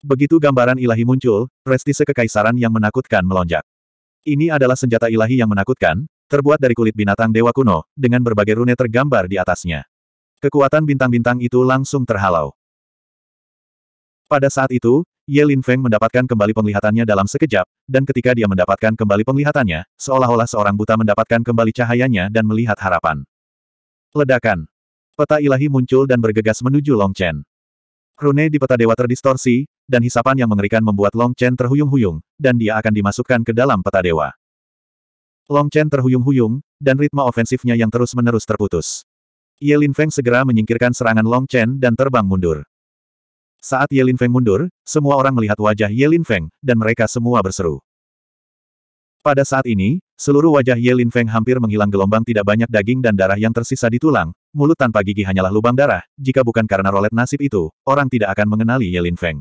Begitu gambaran ilahi muncul, prestise kekaisaran yang menakutkan melonjak. Ini adalah senjata ilahi yang menakutkan, Terbuat dari kulit binatang dewa kuno, dengan berbagai rune tergambar di atasnya. Kekuatan bintang-bintang itu langsung terhalau. Pada saat itu, Ye Lin Feng mendapatkan kembali penglihatannya dalam sekejap, dan ketika dia mendapatkan kembali penglihatannya, seolah-olah seorang buta mendapatkan kembali cahayanya dan melihat harapan. Ledakan. Peta ilahi muncul dan bergegas menuju Long Chen. Rune di peta dewa terdistorsi, dan hisapan yang mengerikan membuat Long Chen terhuyung-huyung, dan dia akan dimasukkan ke dalam peta dewa. Long Chen terhuyung-huyung, dan ritme ofensifnya yang terus-menerus terputus. Ye Lin Feng segera menyingkirkan serangan Long Chen dan terbang mundur. Saat Ye Lin Feng mundur, semua orang melihat wajah Ye Lin Feng, dan mereka semua berseru. Pada saat ini, seluruh wajah Ye Lin Feng hampir menghilang gelombang tidak banyak daging dan darah yang tersisa di tulang, mulut tanpa gigi hanyalah lubang darah, jika bukan karena rolet nasib itu, orang tidak akan mengenali Ye Lin Feng.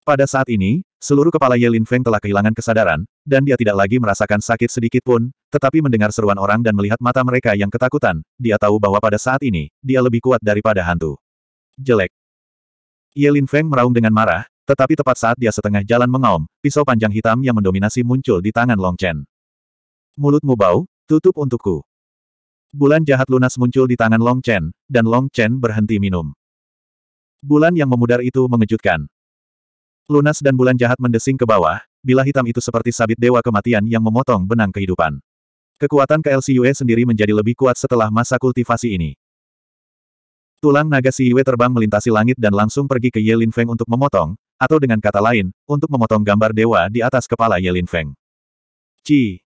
Pada saat ini, seluruh kepala Ye Lin Feng telah kehilangan kesadaran, dan dia tidak lagi merasakan sakit sedikit pun, tetapi mendengar seruan orang dan melihat mata mereka yang ketakutan, dia tahu bahwa pada saat ini, dia lebih kuat daripada hantu. Jelek. Ye Lin Feng meraung dengan marah, tetapi tepat saat dia setengah jalan mengaum, pisau panjang hitam yang mendominasi muncul di tangan Long Chen. Mulutmu bau, tutup untukku. Bulan jahat lunas muncul di tangan Long Chen, dan Long Chen berhenti minum. Bulan yang memudar itu mengejutkan, Lunas dan bulan jahat mendesing ke bawah, bila hitam itu seperti sabit dewa kematian yang memotong benang kehidupan. Kekuatan KLCUE sendiri menjadi lebih kuat setelah masa kultivasi ini. Tulang naga Siyue terbang melintasi langit dan langsung pergi ke Yelin Feng untuk memotong, atau dengan kata lain, untuk memotong gambar dewa di atas kepala Yelin Feng. Ci.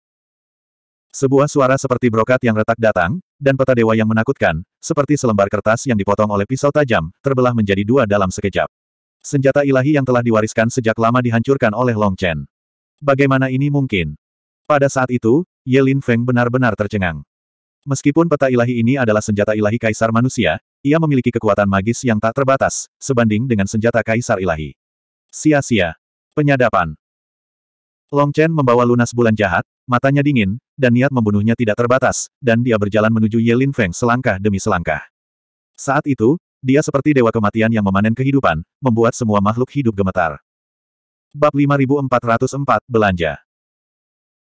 Sebuah suara seperti brokat yang retak datang, dan peta dewa yang menakutkan, seperti selembar kertas yang dipotong oleh pisau tajam, terbelah menjadi dua dalam sekejap. Senjata ilahi yang telah diwariskan sejak lama dihancurkan oleh Long Chen. Bagaimana ini mungkin? Pada saat itu, Ye Lin Feng benar-benar tercengang. Meskipun peta ilahi ini adalah senjata ilahi kaisar manusia, ia memiliki kekuatan magis yang tak terbatas, sebanding dengan senjata kaisar ilahi. Sia-sia. Penyadapan. Long Chen membawa lunas bulan jahat, matanya dingin, dan niat membunuhnya tidak terbatas, dan dia berjalan menuju Ye Lin Feng selangkah demi selangkah. Saat itu, dia seperti dewa kematian yang memanen kehidupan, membuat semua makhluk hidup gemetar. Bab 5404, Belanja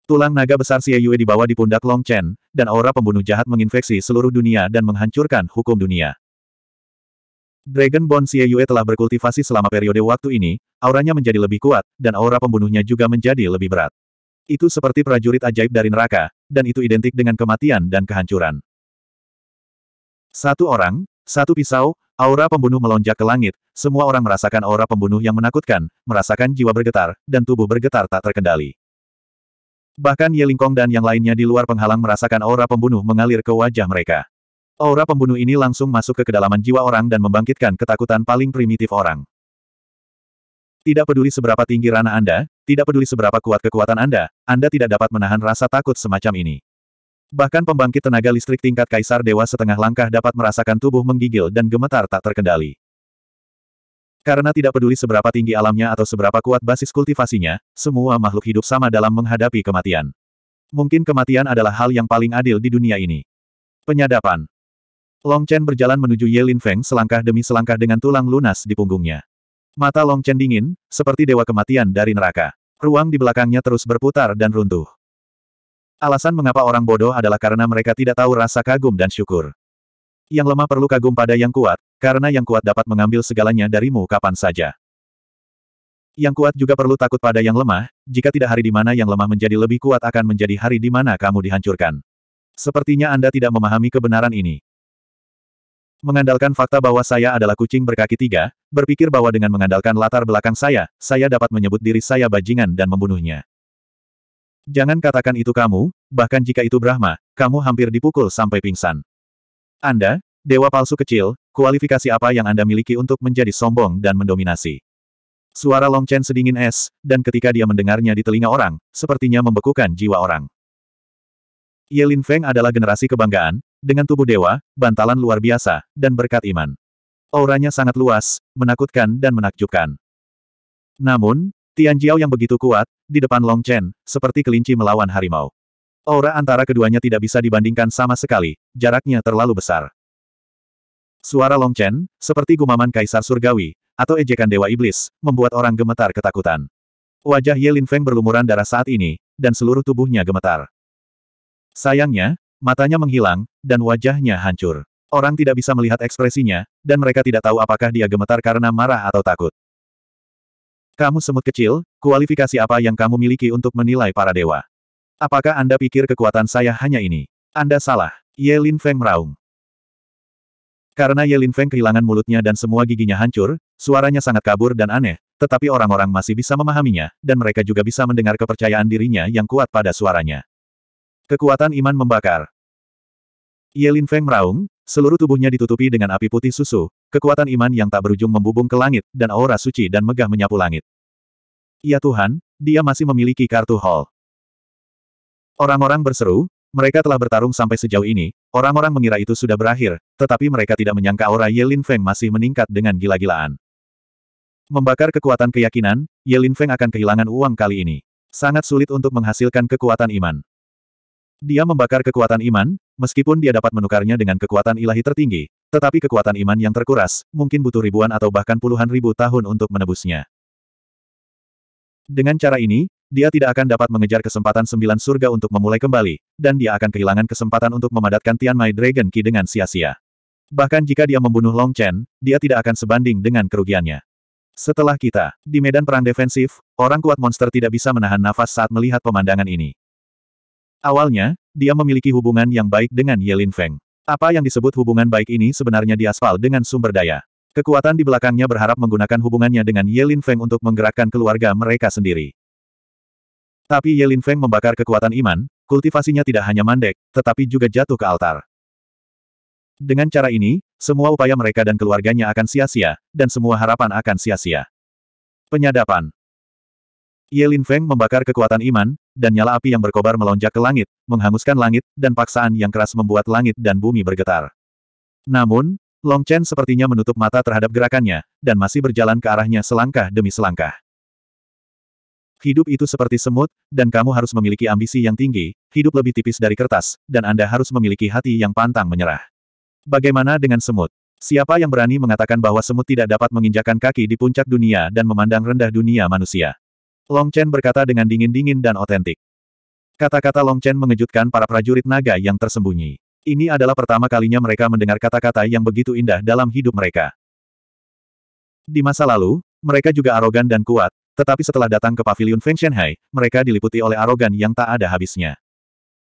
Tulang naga besar Xie Yue dibawa di pundak Long Chen, dan aura pembunuh jahat menginfeksi seluruh dunia dan menghancurkan hukum dunia. Dragon Bone Xie Yue telah berkultivasi selama periode waktu ini, auranya menjadi lebih kuat, dan aura pembunuhnya juga menjadi lebih berat. Itu seperti prajurit ajaib dari neraka, dan itu identik dengan kematian dan kehancuran. Satu orang, satu pisau, aura pembunuh melonjak ke langit, semua orang merasakan aura pembunuh yang menakutkan, merasakan jiwa bergetar, dan tubuh bergetar tak terkendali. Bahkan Ye Yelingkong dan yang lainnya di luar penghalang merasakan aura pembunuh mengalir ke wajah mereka. Aura pembunuh ini langsung masuk ke kedalaman jiwa orang dan membangkitkan ketakutan paling primitif orang. Tidak peduli seberapa tinggi ranah Anda, tidak peduli seberapa kuat kekuatan Anda, Anda tidak dapat menahan rasa takut semacam ini. Bahkan pembangkit tenaga listrik tingkat kaisar dewa setengah langkah dapat merasakan tubuh menggigil dan gemetar tak terkendali. Karena tidak peduli seberapa tinggi alamnya atau seberapa kuat basis kultivasinya, semua makhluk hidup sama dalam menghadapi kematian. Mungkin kematian adalah hal yang paling adil di dunia ini. Penyadapan. Long Chen berjalan menuju Ye Lin Feng selangkah demi selangkah dengan tulang lunas di punggungnya. Mata Long Chen dingin, seperti dewa kematian dari neraka. Ruang di belakangnya terus berputar dan runtuh. Alasan mengapa orang bodoh adalah karena mereka tidak tahu rasa kagum dan syukur. Yang lemah perlu kagum pada yang kuat, karena yang kuat dapat mengambil segalanya darimu kapan saja. Yang kuat juga perlu takut pada yang lemah, jika tidak hari di mana yang lemah menjadi lebih kuat akan menjadi hari di mana kamu dihancurkan. Sepertinya Anda tidak memahami kebenaran ini. Mengandalkan fakta bahwa saya adalah kucing berkaki tiga, berpikir bahwa dengan mengandalkan latar belakang saya, saya dapat menyebut diri saya bajingan dan membunuhnya. Jangan katakan itu kamu, bahkan jika itu Brahma, kamu hampir dipukul sampai pingsan. Anda, dewa palsu kecil, kualifikasi apa yang Anda miliki untuk menjadi sombong dan mendominasi? Suara Long Chen sedingin es, dan ketika dia mendengarnya di telinga orang, sepertinya membekukan jiwa orang. Yelin Feng adalah generasi kebanggaan, dengan tubuh dewa, bantalan luar biasa, dan berkat iman. Auranya sangat luas, menakutkan dan menakjubkan. Namun, Tian Jiao yang begitu kuat, di depan Long Chen, seperti kelinci melawan harimau. Aura antara keduanya tidak bisa dibandingkan sama sekali, jaraknya terlalu besar. Suara Long Chen, seperti gumaman kaisar surgawi, atau ejekan dewa iblis, membuat orang gemetar ketakutan. Wajah Ye Lin Feng berlumuran darah saat ini, dan seluruh tubuhnya gemetar. Sayangnya, matanya menghilang, dan wajahnya hancur. Orang tidak bisa melihat ekspresinya, dan mereka tidak tahu apakah dia gemetar karena marah atau takut. Kamu semut kecil, kualifikasi apa yang kamu miliki untuk menilai para dewa? Apakah Anda pikir kekuatan saya hanya ini? Anda salah. Ye Lin Feng meraung. Karena Ye Lin Feng kehilangan mulutnya dan semua giginya hancur, suaranya sangat kabur dan aneh, tetapi orang-orang masih bisa memahaminya, dan mereka juga bisa mendengar kepercayaan dirinya yang kuat pada suaranya. Kekuatan iman membakar. Ye Lin Feng meraung, seluruh tubuhnya ditutupi dengan api putih susu, Kekuatan iman yang tak berujung membubung ke langit, dan aura suci dan megah menyapu langit. Ya Tuhan, dia masih memiliki kartu Hall. Orang-orang berseru, mereka telah bertarung sampai sejauh ini, orang-orang mengira itu sudah berakhir, tetapi mereka tidak menyangka aura Yelin Feng masih meningkat dengan gila-gilaan. Membakar kekuatan keyakinan, Yelin Feng akan kehilangan uang kali ini. Sangat sulit untuk menghasilkan kekuatan iman. Dia membakar kekuatan iman, Meskipun dia dapat menukarnya dengan kekuatan ilahi tertinggi, tetapi kekuatan iman yang terkuras, mungkin butuh ribuan atau bahkan puluhan ribu tahun untuk menebusnya. Dengan cara ini, dia tidak akan dapat mengejar kesempatan sembilan surga untuk memulai kembali, dan dia akan kehilangan kesempatan untuk memadatkan Tian Mai Dragon Ki dengan sia-sia. Bahkan jika dia membunuh Long Chen, dia tidak akan sebanding dengan kerugiannya. Setelah kita, di medan perang defensif, orang kuat monster tidak bisa menahan nafas saat melihat pemandangan ini. Awalnya, dia memiliki hubungan yang baik dengan Yelin Feng. Apa yang disebut hubungan baik ini sebenarnya diaspal dengan sumber daya. Kekuatan di belakangnya berharap menggunakan hubungannya dengan Yelin Feng untuk menggerakkan keluarga mereka sendiri. Tapi Yelin Feng membakar kekuatan iman, kultivasinya tidak hanya mandek, tetapi juga jatuh ke altar. Dengan cara ini, semua upaya mereka dan keluarganya akan sia-sia, dan semua harapan akan sia-sia. Penyadapan Yelin Feng membakar kekuatan iman, dan nyala api yang berkobar melonjak ke langit, menghanguskan langit, dan paksaan yang keras membuat langit dan bumi bergetar. Namun, Long Chen sepertinya menutup mata terhadap gerakannya, dan masih berjalan ke arahnya selangkah demi selangkah. Hidup itu seperti semut, dan kamu harus memiliki ambisi yang tinggi, hidup lebih tipis dari kertas, dan Anda harus memiliki hati yang pantang menyerah. Bagaimana dengan semut? Siapa yang berani mengatakan bahwa semut tidak dapat menginjakan kaki di puncak dunia dan memandang rendah dunia manusia? Long Chen berkata dengan dingin-dingin dan otentik. Kata-kata Long Chen mengejutkan para prajurit naga yang tersembunyi. Ini adalah pertama kalinya mereka mendengar kata-kata yang begitu indah dalam hidup mereka. Di masa lalu, mereka juga arogan dan kuat, tetapi setelah datang ke pavilion Feng Shenhai, mereka diliputi oleh arogan yang tak ada habisnya.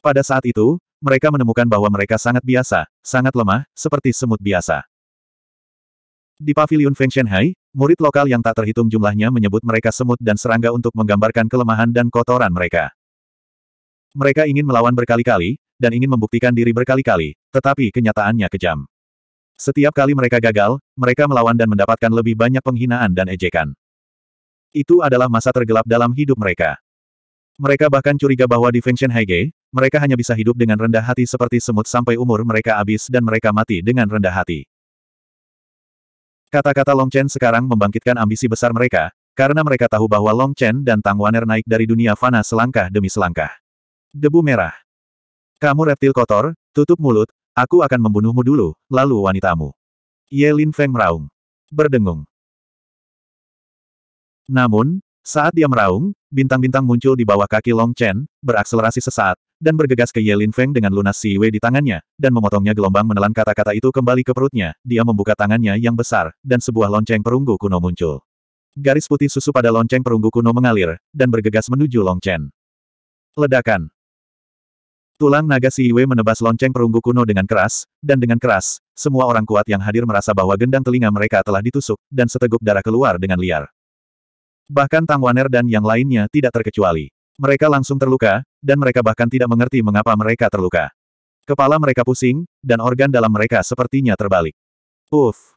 Pada saat itu, mereka menemukan bahwa mereka sangat biasa, sangat lemah, seperti semut biasa. Di pavilion Feng Shenhai, Murid lokal yang tak terhitung jumlahnya menyebut mereka semut dan serangga untuk menggambarkan kelemahan dan kotoran mereka. Mereka ingin melawan berkali-kali, dan ingin membuktikan diri berkali-kali, tetapi kenyataannya kejam. Setiap kali mereka gagal, mereka melawan dan mendapatkan lebih banyak penghinaan dan ejekan. Itu adalah masa tergelap dalam hidup mereka. Mereka bahkan curiga bahwa di Fengshen Haige, mereka hanya bisa hidup dengan rendah hati seperti semut sampai umur mereka habis dan mereka mati dengan rendah hati. Kata-kata Long Chen sekarang membangkitkan ambisi besar mereka, karena mereka tahu bahwa Long Chen dan Tang Waner naik dari dunia fana selangkah demi selangkah. Debu merah. Kamu reptil kotor, tutup mulut, aku akan membunuhmu dulu, lalu wanitamu. Ye Lin Feng meraung. Berdengung. Namun, saat dia meraung, bintang-bintang muncul di bawah kaki Long Chen, berakselerasi sesaat, dan bergegas ke Ye Lin Feng dengan lunas Si Wei di tangannya, dan memotongnya gelombang menelan kata-kata itu kembali ke perutnya, dia membuka tangannya yang besar, dan sebuah lonceng perunggu kuno muncul. Garis putih susu pada lonceng perunggu kuno mengalir, dan bergegas menuju Long Chen. Ledakan. Tulang naga Si Wei menebas lonceng perunggu kuno dengan keras, dan dengan keras, semua orang kuat yang hadir merasa bahwa gendang telinga mereka telah ditusuk, dan seteguk darah keluar dengan liar. Bahkan Tang Waner dan yang lainnya tidak terkecuali. Mereka langsung terluka, dan mereka bahkan tidak mengerti mengapa mereka terluka. Kepala mereka pusing, dan organ dalam mereka sepertinya terbalik. Uff!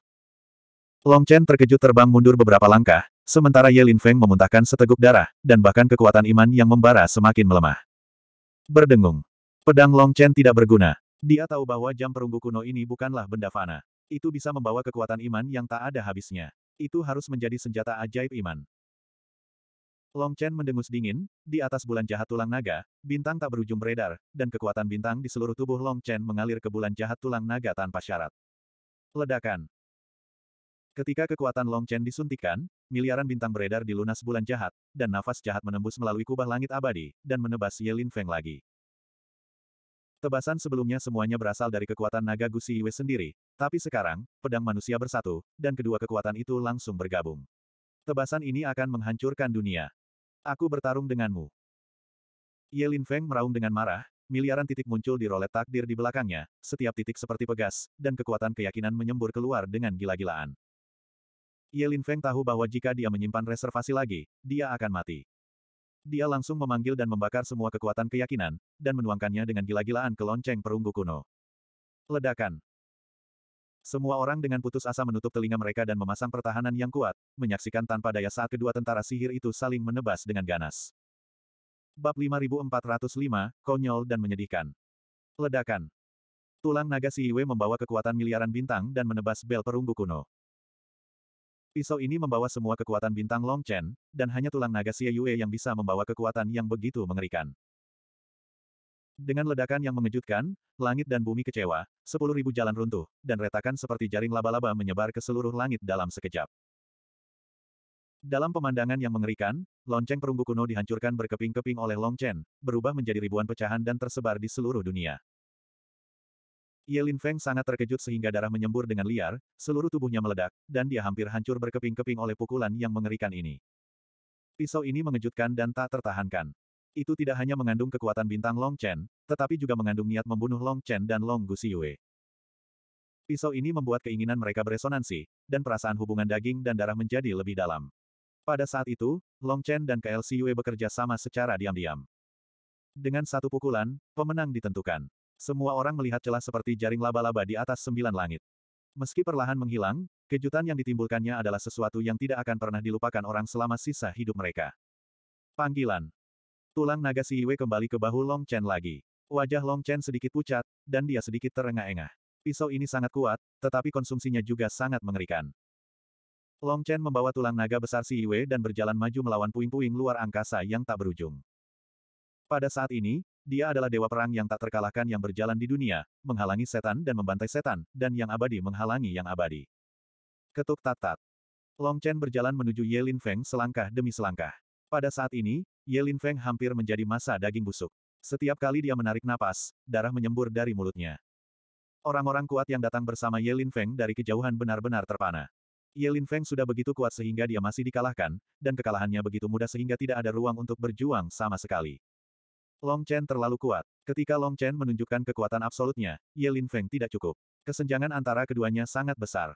Long Chen terkejut terbang mundur beberapa langkah, sementara Ye Lin Feng memuntahkan seteguk darah, dan bahkan kekuatan iman yang membara semakin melemah. Berdengung. Pedang Long Chen tidak berguna. Dia tahu bahwa jam perunggu kuno ini bukanlah benda fana. Itu bisa membawa kekuatan iman yang tak ada habisnya. Itu harus menjadi senjata ajaib iman. Long Chen mendengus dingin, di atas bulan jahat tulang naga, bintang tak berujung beredar, dan kekuatan bintang di seluruh tubuh Long Chen mengalir ke bulan jahat tulang naga tanpa syarat. Ledakan Ketika kekuatan Long Chen disuntikan, miliaran bintang beredar di lunas bulan jahat, dan nafas jahat menembus melalui kubah langit abadi, dan menebas Ye Lin Feng lagi. Tebasan sebelumnya semuanya berasal dari kekuatan naga Gusi Yue sendiri, tapi sekarang, pedang manusia bersatu, dan kedua kekuatan itu langsung bergabung. Tebasan ini akan menghancurkan dunia. Aku bertarung denganmu. Yelin Feng meraung dengan marah, miliaran titik muncul di rolet takdir di belakangnya, setiap titik seperti pegas, dan kekuatan keyakinan menyembur keluar dengan gila-gilaan. Yelin Feng tahu bahwa jika dia menyimpan reservasi lagi, dia akan mati. Dia langsung memanggil dan membakar semua kekuatan keyakinan, dan menuangkannya dengan gila-gilaan ke lonceng perunggu kuno. Ledakan. Semua orang dengan putus asa menutup telinga mereka dan memasang pertahanan yang kuat, menyaksikan tanpa daya saat kedua tentara sihir itu saling menebas dengan ganas. Bab 5405, Konyol dan Menyedihkan. Ledakan. Tulang naga Iwe membawa kekuatan miliaran bintang dan menebas bel perunggu kuno. Pisau ini membawa semua kekuatan bintang Long Chen, dan hanya tulang naga si Yue yang bisa membawa kekuatan yang begitu mengerikan. Dengan ledakan yang mengejutkan, langit dan bumi kecewa, sepuluh ribu jalan runtuh, dan retakan seperti jaring laba-laba menyebar ke seluruh langit dalam sekejap. Dalam pemandangan yang mengerikan, lonceng perunggu kuno dihancurkan berkeping-keping oleh Long berubah menjadi ribuan pecahan dan tersebar di seluruh dunia. Ye Lin Feng sangat terkejut sehingga darah menyembur dengan liar, seluruh tubuhnya meledak, dan dia hampir hancur berkeping-keping oleh pukulan yang mengerikan ini. Pisau ini mengejutkan dan tak tertahankan. Itu tidak hanya mengandung kekuatan bintang Long Chen, tetapi juga mengandung niat membunuh Long Chen dan Long Gu Yue. Pisau ini membuat keinginan mereka beresonansi, dan perasaan hubungan daging dan darah menjadi lebih dalam. Pada saat itu, Long Chen dan KL Yue bekerja sama secara diam-diam. Dengan satu pukulan, pemenang ditentukan. Semua orang melihat celah seperti jaring laba-laba di atas sembilan langit. Meski perlahan menghilang, kejutan yang ditimbulkannya adalah sesuatu yang tidak akan pernah dilupakan orang selama sisa hidup mereka. Panggilan Tulang naga si Yue kembali ke bahu Long Chen lagi. Wajah Long Chen sedikit pucat, dan dia sedikit terengah-engah. Pisau ini sangat kuat, tetapi konsumsinya juga sangat mengerikan. Long Chen membawa tulang naga besar si Yue dan berjalan maju melawan puing-puing luar angkasa yang tak berujung. Pada saat ini, dia adalah dewa perang yang tak terkalahkan yang berjalan di dunia, menghalangi setan dan membantai setan, dan yang abadi menghalangi yang abadi. Ketuk tat-tat. Long Chen berjalan menuju Ye Lin Feng selangkah demi selangkah. Pada saat ini, Ye Lin Feng hampir menjadi masa daging busuk. Setiap kali dia menarik napas, darah menyembur dari mulutnya. Orang-orang kuat yang datang bersama Ye Lin Feng dari kejauhan benar-benar terpana. Ye Lin Feng sudah begitu kuat sehingga dia masih dikalahkan, dan kekalahannya begitu mudah sehingga tidak ada ruang untuk berjuang sama sekali. Long Chen terlalu kuat. Ketika Long Chen menunjukkan kekuatan absolutnya, Ye Lin Feng tidak cukup. Kesenjangan antara keduanya sangat besar.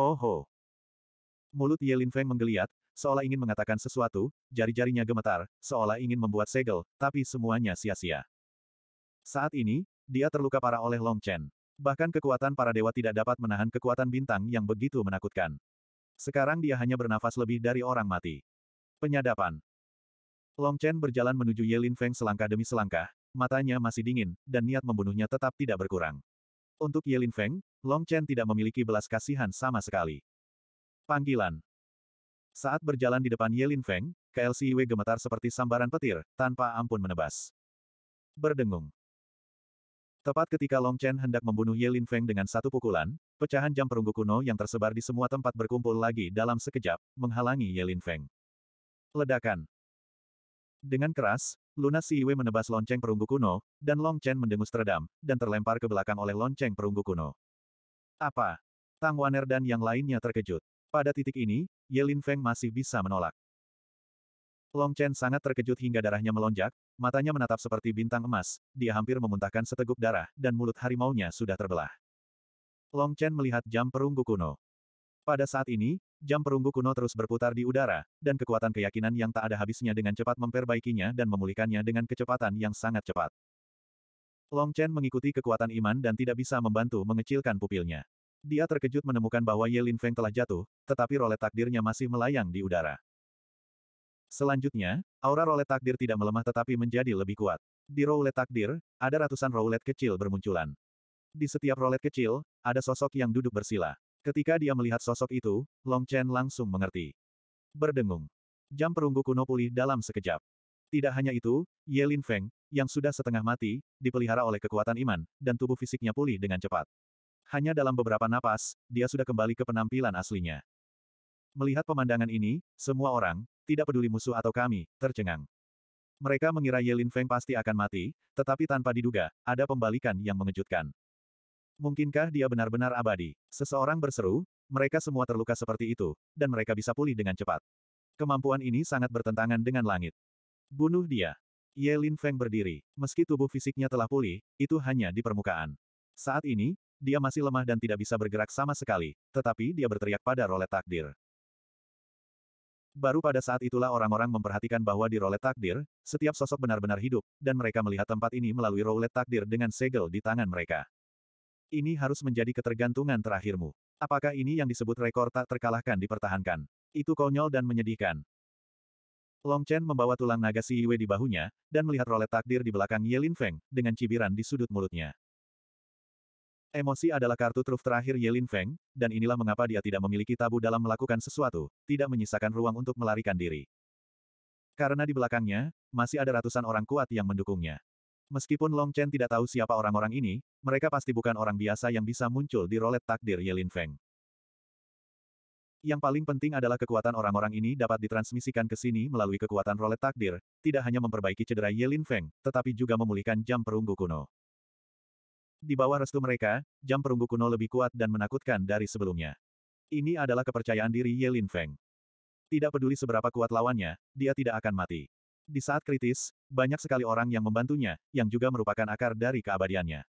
Ho ho. Mulut Ye Lin Feng menggeliat, seolah ingin mengatakan sesuatu, jari-jarinya gemetar, seolah ingin membuat segel, tapi semuanya sia-sia. Saat ini, dia terluka parah oleh Long Chen. Bahkan kekuatan para dewa tidak dapat menahan kekuatan bintang yang begitu menakutkan. Sekarang dia hanya bernafas lebih dari orang mati. Penyadapan. Long Chen berjalan menuju Ye Lin Feng selangkah demi selangkah, matanya masih dingin, dan niat membunuhnya tetap tidak berkurang. Untuk Ye Lin Feng, Long Chen tidak memiliki belas kasihan sama sekali. Panggilan. Saat berjalan di depan Yelin Feng, KLCIW gemetar seperti sambaran petir, tanpa ampun menebas. Berdengung. Tepat ketika Long Chen hendak membunuh Yelin Feng dengan satu pukulan, pecahan jam perunggu kuno yang tersebar di semua tempat berkumpul lagi dalam sekejap, menghalangi Yelin Feng. Ledakan. Dengan keras, lunas Siwe menebas lonceng perunggu kuno, dan Long Chen mendengus teredam, dan terlempar ke belakang oleh lonceng perunggu kuno. Apa? Tang Waner dan yang lainnya terkejut. Pada titik ini, Ye Lin Feng masih bisa menolak. Long Chen sangat terkejut hingga darahnya melonjak, matanya menatap seperti bintang emas, dia hampir memuntahkan seteguk darah, dan mulut harimaunya sudah terbelah. Long Chen melihat jam perunggu kuno. Pada saat ini, jam perunggu kuno terus berputar di udara, dan kekuatan keyakinan yang tak ada habisnya dengan cepat memperbaikinya dan memulihkannya dengan kecepatan yang sangat cepat. Long Chen mengikuti kekuatan iman dan tidak bisa membantu mengecilkan pupilnya. Dia terkejut menemukan bahwa Ye Lin Feng telah jatuh, tetapi rolet takdirnya masih melayang di udara. Selanjutnya, aura rolet takdir tidak melemah tetapi menjadi lebih kuat. Di rolet takdir, ada ratusan rolet kecil bermunculan. Di setiap rolet kecil, ada sosok yang duduk bersila. Ketika dia melihat sosok itu, Long Chen langsung mengerti. Berdengung. Jam perunggu kuno pulih dalam sekejap. Tidak hanya itu, Ye Lin Feng, yang sudah setengah mati, dipelihara oleh kekuatan iman, dan tubuh fisiknya pulih dengan cepat. Hanya dalam beberapa napas, dia sudah kembali ke penampilan aslinya. Melihat pemandangan ini, semua orang, tidak peduli musuh atau kami, tercengang. Mereka mengira Yelin Feng pasti akan mati, tetapi tanpa diduga, ada pembalikan yang mengejutkan. Mungkinkah dia benar-benar abadi? Seseorang berseru, mereka semua terluka seperti itu, dan mereka bisa pulih dengan cepat. Kemampuan ini sangat bertentangan dengan langit. Bunuh dia. Ye Lin Feng berdiri. Meski tubuh fisiknya telah pulih, itu hanya di permukaan. Saat ini, dia masih lemah dan tidak bisa bergerak sama sekali, tetapi dia berteriak pada rolet takdir. Baru pada saat itulah orang-orang memperhatikan bahwa di rolet takdir, setiap sosok benar-benar hidup, dan mereka melihat tempat ini melalui rolet takdir dengan segel di tangan mereka. Ini harus menjadi ketergantungan terakhirmu. Apakah ini yang disebut rekor tak terkalahkan dipertahankan? Itu konyol dan menyedihkan. Long Chen membawa tulang naga Si Yue di bahunya, dan melihat rolet takdir di belakang Ye Lin Feng, dengan cibiran di sudut mulutnya. Emosi adalah kartu truf terakhir Yelin Feng, dan inilah mengapa dia tidak memiliki tabu dalam melakukan sesuatu, tidak menyisakan ruang untuk melarikan diri. Karena di belakangnya, masih ada ratusan orang kuat yang mendukungnya. Meskipun Long Chen tidak tahu siapa orang-orang ini, mereka pasti bukan orang biasa yang bisa muncul di rolet takdir Yelin Feng. Yang paling penting adalah kekuatan orang-orang ini dapat ditransmisikan ke sini melalui kekuatan rolet takdir, tidak hanya memperbaiki cedera Yelin Feng, tetapi juga memulihkan jam perunggu kuno. Di bawah restu mereka, jam perunggu kuno lebih kuat dan menakutkan dari sebelumnya. Ini adalah kepercayaan diri Ye Lin Feng. Tidak peduli seberapa kuat lawannya, dia tidak akan mati. Di saat kritis, banyak sekali orang yang membantunya, yang juga merupakan akar dari keabadiannya.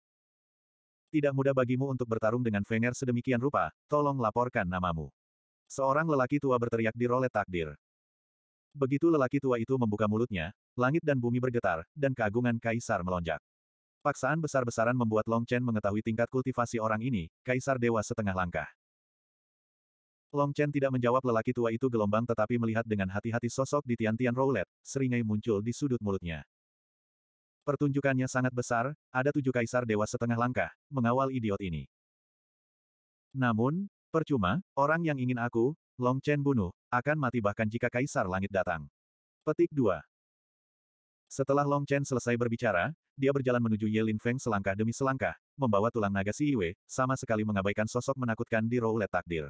Tidak mudah bagimu untuk bertarung dengan Fenger sedemikian rupa, tolong laporkan namamu. Seorang lelaki tua berteriak di rolet takdir. Begitu lelaki tua itu membuka mulutnya, langit dan bumi bergetar, dan keagungan kaisar melonjak. Paksaan besar-besaran membuat Long Chen mengetahui tingkat kultivasi orang ini, Kaisar Dewa setengah langkah. Long Chen tidak menjawab lelaki tua itu gelombang tetapi melihat dengan hati-hati sosok di Tian-Tian Roulette, seringai muncul di sudut mulutnya. Pertunjukannya sangat besar, ada tujuh kaisar dewa setengah langkah, mengawal idiot ini. Namun, percuma, orang yang ingin aku, Long Chen bunuh, akan mati bahkan jika kaisar langit datang. Petik 2. Setelah Long Chen selesai berbicara, dia berjalan menuju Ye Lin Feng selangkah demi selangkah, membawa tulang naga si Yue, sama sekali mengabaikan sosok menakutkan di roulet takdir.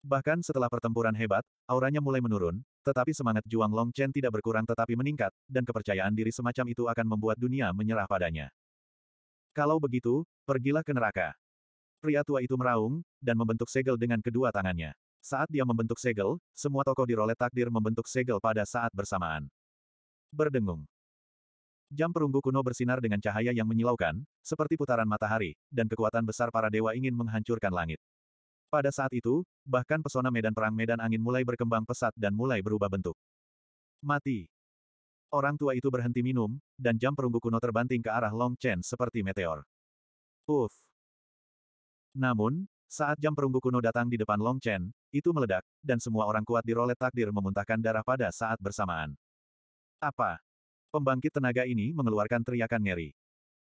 Bahkan setelah pertempuran hebat, auranya mulai menurun, tetapi semangat juang Long Chen tidak berkurang tetapi meningkat, dan kepercayaan diri semacam itu akan membuat dunia menyerah padanya. Kalau begitu, pergilah ke neraka. Pria tua itu meraung, dan membentuk segel dengan kedua tangannya. Saat dia membentuk segel, semua tokoh di rolet takdir membentuk segel pada saat bersamaan. Berdengung. Jam perunggu kuno bersinar dengan cahaya yang menyilaukan, seperti putaran matahari, dan kekuatan besar para dewa ingin menghancurkan langit. Pada saat itu, bahkan pesona medan perang medan angin mulai berkembang pesat dan mulai berubah bentuk. Mati. Orang tua itu berhenti minum, dan jam perunggu kuno terbanting ke arah Long Chen seperti meteor. Uff. Namun, saat jam perunggu kuno datang di depan Long Chen, itu meledak, dan semua orang kuat di rolet takdir memuntahkan darah pada saat bersamaan. Apa? Pembangkit tenaga ini mengeluarkan teriakan ngeri.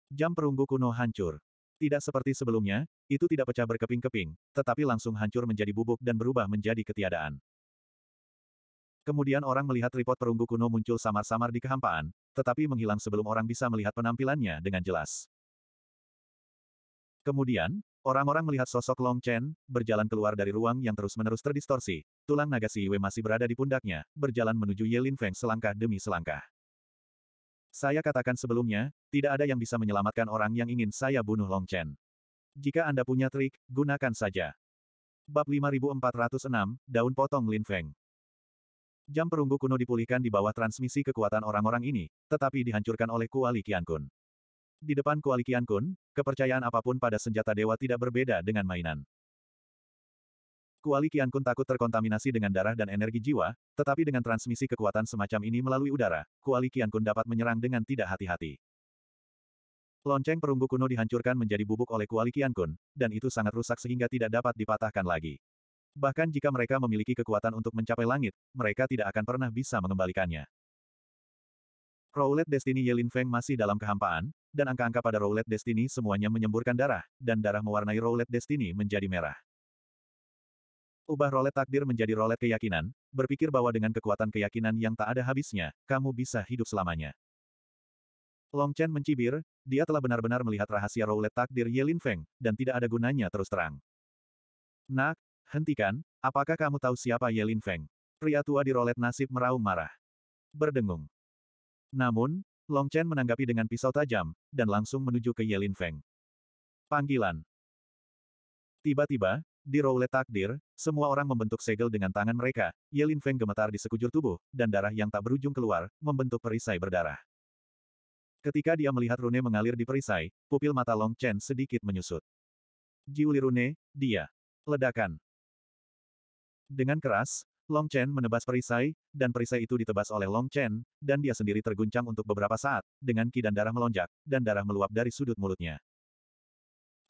Jam perunggu kuno hancur. Tidak seperti sebelumnya, itu tidak pecah berkeping-keping, tetapi langsung hancur menjadi bubuk dan berubah menjadi ketiadaan. Kemudian orang melihat tripod perunggu kuno muncul samar-samar di kehampaan, tetapi menghilang sebelum orang bisa melihat penampilannya dengan jelas. Kemudian, Orang-orang melihat sosok Long Chen, berjalan keluar dari ruang yang terus-menerus terdistorsi. Tulang naga Yue masih berada di pundaknya, berjalan menuju Ye Lin Feng selangkah demi selangkah. Saya katakan sebelumnya, tidak ada yang bisa menyelamatkan orang yang ingin saya bunuh Long Chen. Jika Anda punya trik, gunakan saja. Bab 5406, Daun Potong Lin Feng Jam perunggu kuno dipulihkan di bawah transmisi kekuatan orang-orang ini, tetapi dihancurkan oleh Kuali Qiankun. Di depan Kuali Kian Kun, kepercayaan apapun pada senjata dewa tidak berbeda dengan mainan. Kuali Kian Kun takut terkontaminasi dengan darah dan energi jiwa, tetapi dengan transmisi kekuatan semacam ini melalui udara, Kuali Kian Kun dapat menyerang dengan tidak hati-hati. Lonceng perunggu kuno dihancurkan menjadi bubuk oleh Kuali Kian Kun, dan itu sangat rusak sehingga tidak dapat dipatahkan lagi. Bahkan jika mereka memiliki kekuatan untuk mencapai langit, mereka tidak akan pernah bisa mengembalikannya. Roulette Destiny Yelin Feng masih dalam kehampaan, dan angka-angka pada Roulette Destiny semuanya menyemburkan darah, dan darah mewarnai Roulette Destiny menjadi merah. Ubah Rowlet takdir menjadi Rowlet keyakinan, berpikir bahwa dengan kekuatan keyakinan yang tak ada habisnya, kamu bisa hidup selamanya. Long Chen mencibir, dia telah benar-benar melihat rahasia roulette takdir Yelin Feng, dan tidak ada gunanya terus terang. Nak, hentikan, apakah kamu tahu siapa Yelin Feng? Pria tua di roulette nasib meraung marah. Berdengung. Namun, Long Chen menanggapi dengan pisau tajam, dan langsung menuju ke Yelin Feng. Panggilan. Tiba-tiba, di roulette takdir, semua orang membentuk segel dengan tangan mereka, Yelin Feng gemetar di sekujur tubuh, dan darah yang tak berujung keluar, membentuk perisai berdarah. Ketika dia melihat rune mengalir di perisai, pupil mata Long Chen sedikit menyusut. Jiuli rune, dia. Ledakan. Dengan keras, Long Chen menebas perisai, dan perisai itu ditebas oleh Long Chen, dan dia sendiri terguncang untuk beberapa saat, dengan ki dan darah melonjak, dan darah meluap dari sudut mulutnya.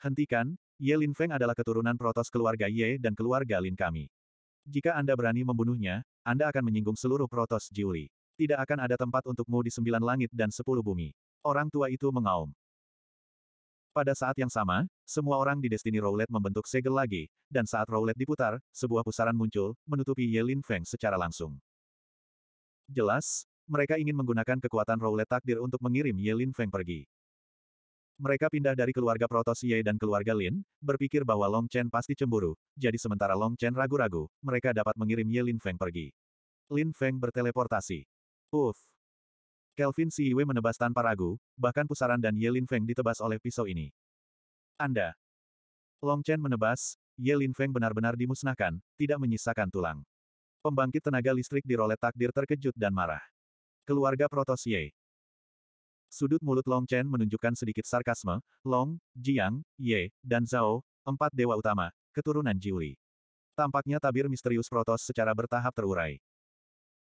Hentikan, Ye Lin Feng adalah keturunan protos keluarga Ye dan keluarga Lin kami. Jika Anda berani membunuhnya, Anda akan menyinggung seluruh protos Jiuli. Tidak akan ada tempat untukmu di sembilan langit dan sepuluh bumi. Orang tua itu mengaum. Pada saat yang sama, semua orang di Destiny Roulette membentuk segel lagi, dan saat roulette diputar, sebuah pusaran muncul, menutupi Ye Lin Feng secara langsung. Jelas, mereka ingin menggunakan kekuatan roulette takdir untuk mengirim Ye Lin Feng pergi. Mereka pindah dari keluarga Protos Ye dan keluarga Lin, berpikir bahwa Long Chen pasti cemburu, jadi sementara Long Chen ragu-ragu, mereka dapat mengirim Ye Lin Feng pergi. Lin Feng berteleportasi. Uff, Kelvin Siwe menebas tanpa ragu, bahkan pusaran dan Ye Lin Feng ditebas oleh pisau ini. Anda. Long Chen menebas, Ye Lin Feng benar-benar dimusnahkan, tidak menyisakan tulang. Pembangkit tenaga listrik di rolet takdir terkejut dan marah. Keluarga Protos Ye. Sudut mulut Long Chen menunjukkan sedikit sarkasme, Long, Jiang, Ye, dan Zhao, empat dewa utama, keturunan Jiuli. Tampaknya tabir misterius Protos secara bertahap terurai.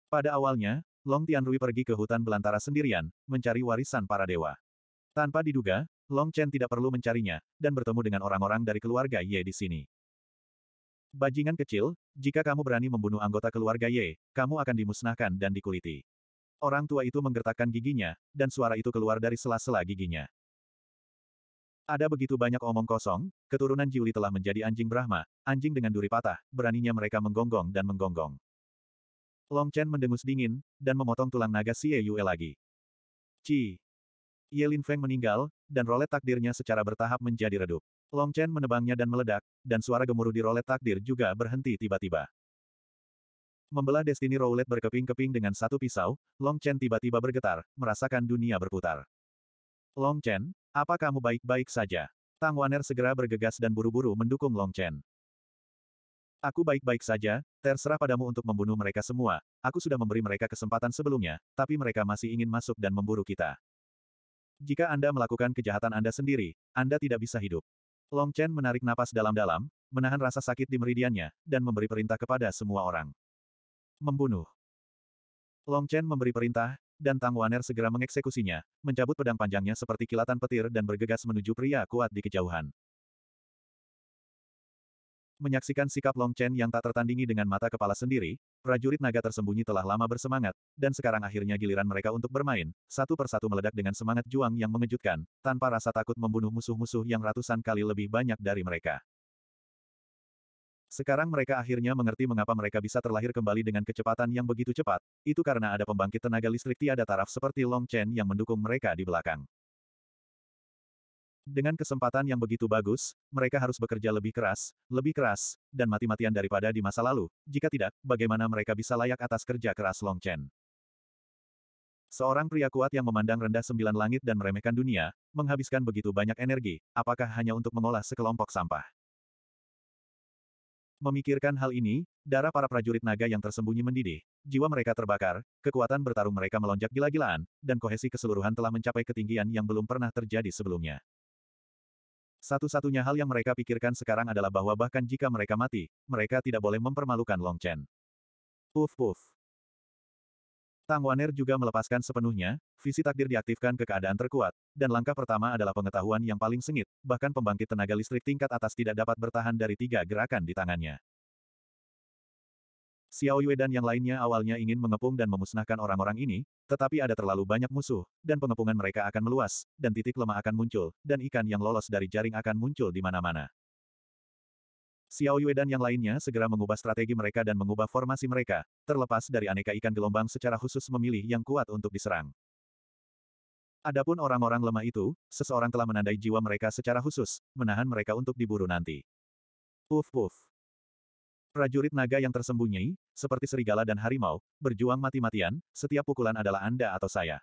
Pada awalnya, Long Tianrui pergi ke hutan belantara sendirian, mencari warisan para dewa. Tanpa diduga, Long Chen tidak perlu mencarinya, dan bertemu dengan orang-orang dari keluarga Ye di sini. Bajingan kecil, jika kamu berani membunuh anggota keluarga Ye, kamu akan dimusnahkan dan dikuliti. Orang tua itu menggertakkan giginya, dan suara itu keluar dari sela-sela giginya. Ada begitu banyak omong kosong, keturunan Jiuli telah menjadi anjing Brahma, anjing dengan duri patah, beraninya mereka menggonggong dan menggonggong. Long Chen mendengus dingin, dan memotong tulang naga Xie Yue lagi. Ci. Lin Feng meninggal, dan rolet takdirnya secara bertahap menjadi redup. Long Chen menebangnya dan meledak, dan suara gemuruh di rolet takdir juga berhenti tiba-tiba. Membelah Destiny rolet berkeping-keping dengan satu pisau, Long Chen tiba-tiba bergetar, merasakan dunia berputar. Long Chen, apa kamu baik-baik saja? Tang Waner segera bergegas dan buru-buru mendukung Long Chen. Aku baik-baik saja, terserah padamu untuk membunuh mereka semua. Aku sudah memberi mereka kesempatan sebelumnya, tapi mereka masih ingin masuk dan memburu kita. Jika Anda melakukan kejahatan Anda sendiri, Anda tidak bisa hidup. Long Chen menarik napas dalam-dalam, menahan rasa sakit di meridiannya, dan memberi perintah kepada semua orang. Membunuh. Long Chen memberi perintah, dan Tang Waner segera mengeksekusinya, mencabut pedang panjangnya seperti kilatan petir dan bergegas menuju pria kuat di kejauhan. Menyaksikan sikap Long Chen yang tak tertandingi dengan mata kepala sendiri, prajurit naga tersembunyi telah lama bersemangat, dan sekarang akhirnya giliran mereka untuk bermain, satu persatu meledak dengan semangat juang yang mengejutkan, tanpa rasa takut membunuh musuh-musuh yang ratusan kali lebih banyak dari mereka. Sekarang mereka akhirnya mengerti mengapa mereka bisa terlahir kembali dengan kecepatan yang begitu cepat, itu karena ada pembangkit tenaga listrik tiada taraf seperti Long Chen yang mendukung mereka di belakang. Dengan kesempatan yang begitu bagus, mereka harus bekerja lebih keras, lebih keras, dan mati-matian daripada di masa lalu. Jika tidak, bagaimana mereka bisa layak atas kerja keras Long Chen? Seorang pria kuat yang memandang rendah sembilan langit dan meremehkan dunia, menghabiskan begitu banyak energi, apakah hanya untuk mengolah sekelompok sampah? Memikirkan hal ini, darah para prajurit naga yang tersembunyi mendidih, jiwa mereka terbakar, kekuatan bertarung mereka melonjak gila-gilaan, dan kohesi keseluruhan telah mencapai ketinggian yang belum pernah terjadi sebelumnya. Satu-satunya hal yang mereka pikirkan sekarang adalah bahwa bahkan jika mereka mati, mereka tidak boleh mempermalukan Long Chen. Puf puf. Tang Waner juga melepaskan sepenuhnya, visi takdir diaktifkan ke keadaan terkuat, dan langkah pertama adalah pengetahuan yang paling sengit, bahkan pembangkit tenaga listrik tingkat atas tidak dapat bertahan dari tiga gerakan di tangannya. Xiao Yue dan yang lainnya awalnya ingin mengepung dan memusnahkan orang-orang ini, tetapi ada terlalu banyak musuh, dan pengepungan mereka akan meluas, dan titik lemah akan muncul, dan ikan yang lolos dari jaring akan muncul di mana-mana. Xiao Yue dan yang lainnya segera mengubah strategi mereka dan mengubah formasi mereka, terlepas dari aneka ikan gelombang secara khusus memilih yang kuat untuk diserang. Adapun orang-orang lemah itu, seseorang telah menandai jiwa mereka secara khusus, menahan mereka untuk diburu nanti. Puf puf. Prajurit naga yang tersembunyi, seperti serigala dan harimau, berjuang mati-matian, setiap pukulan adalah Anda atau saya.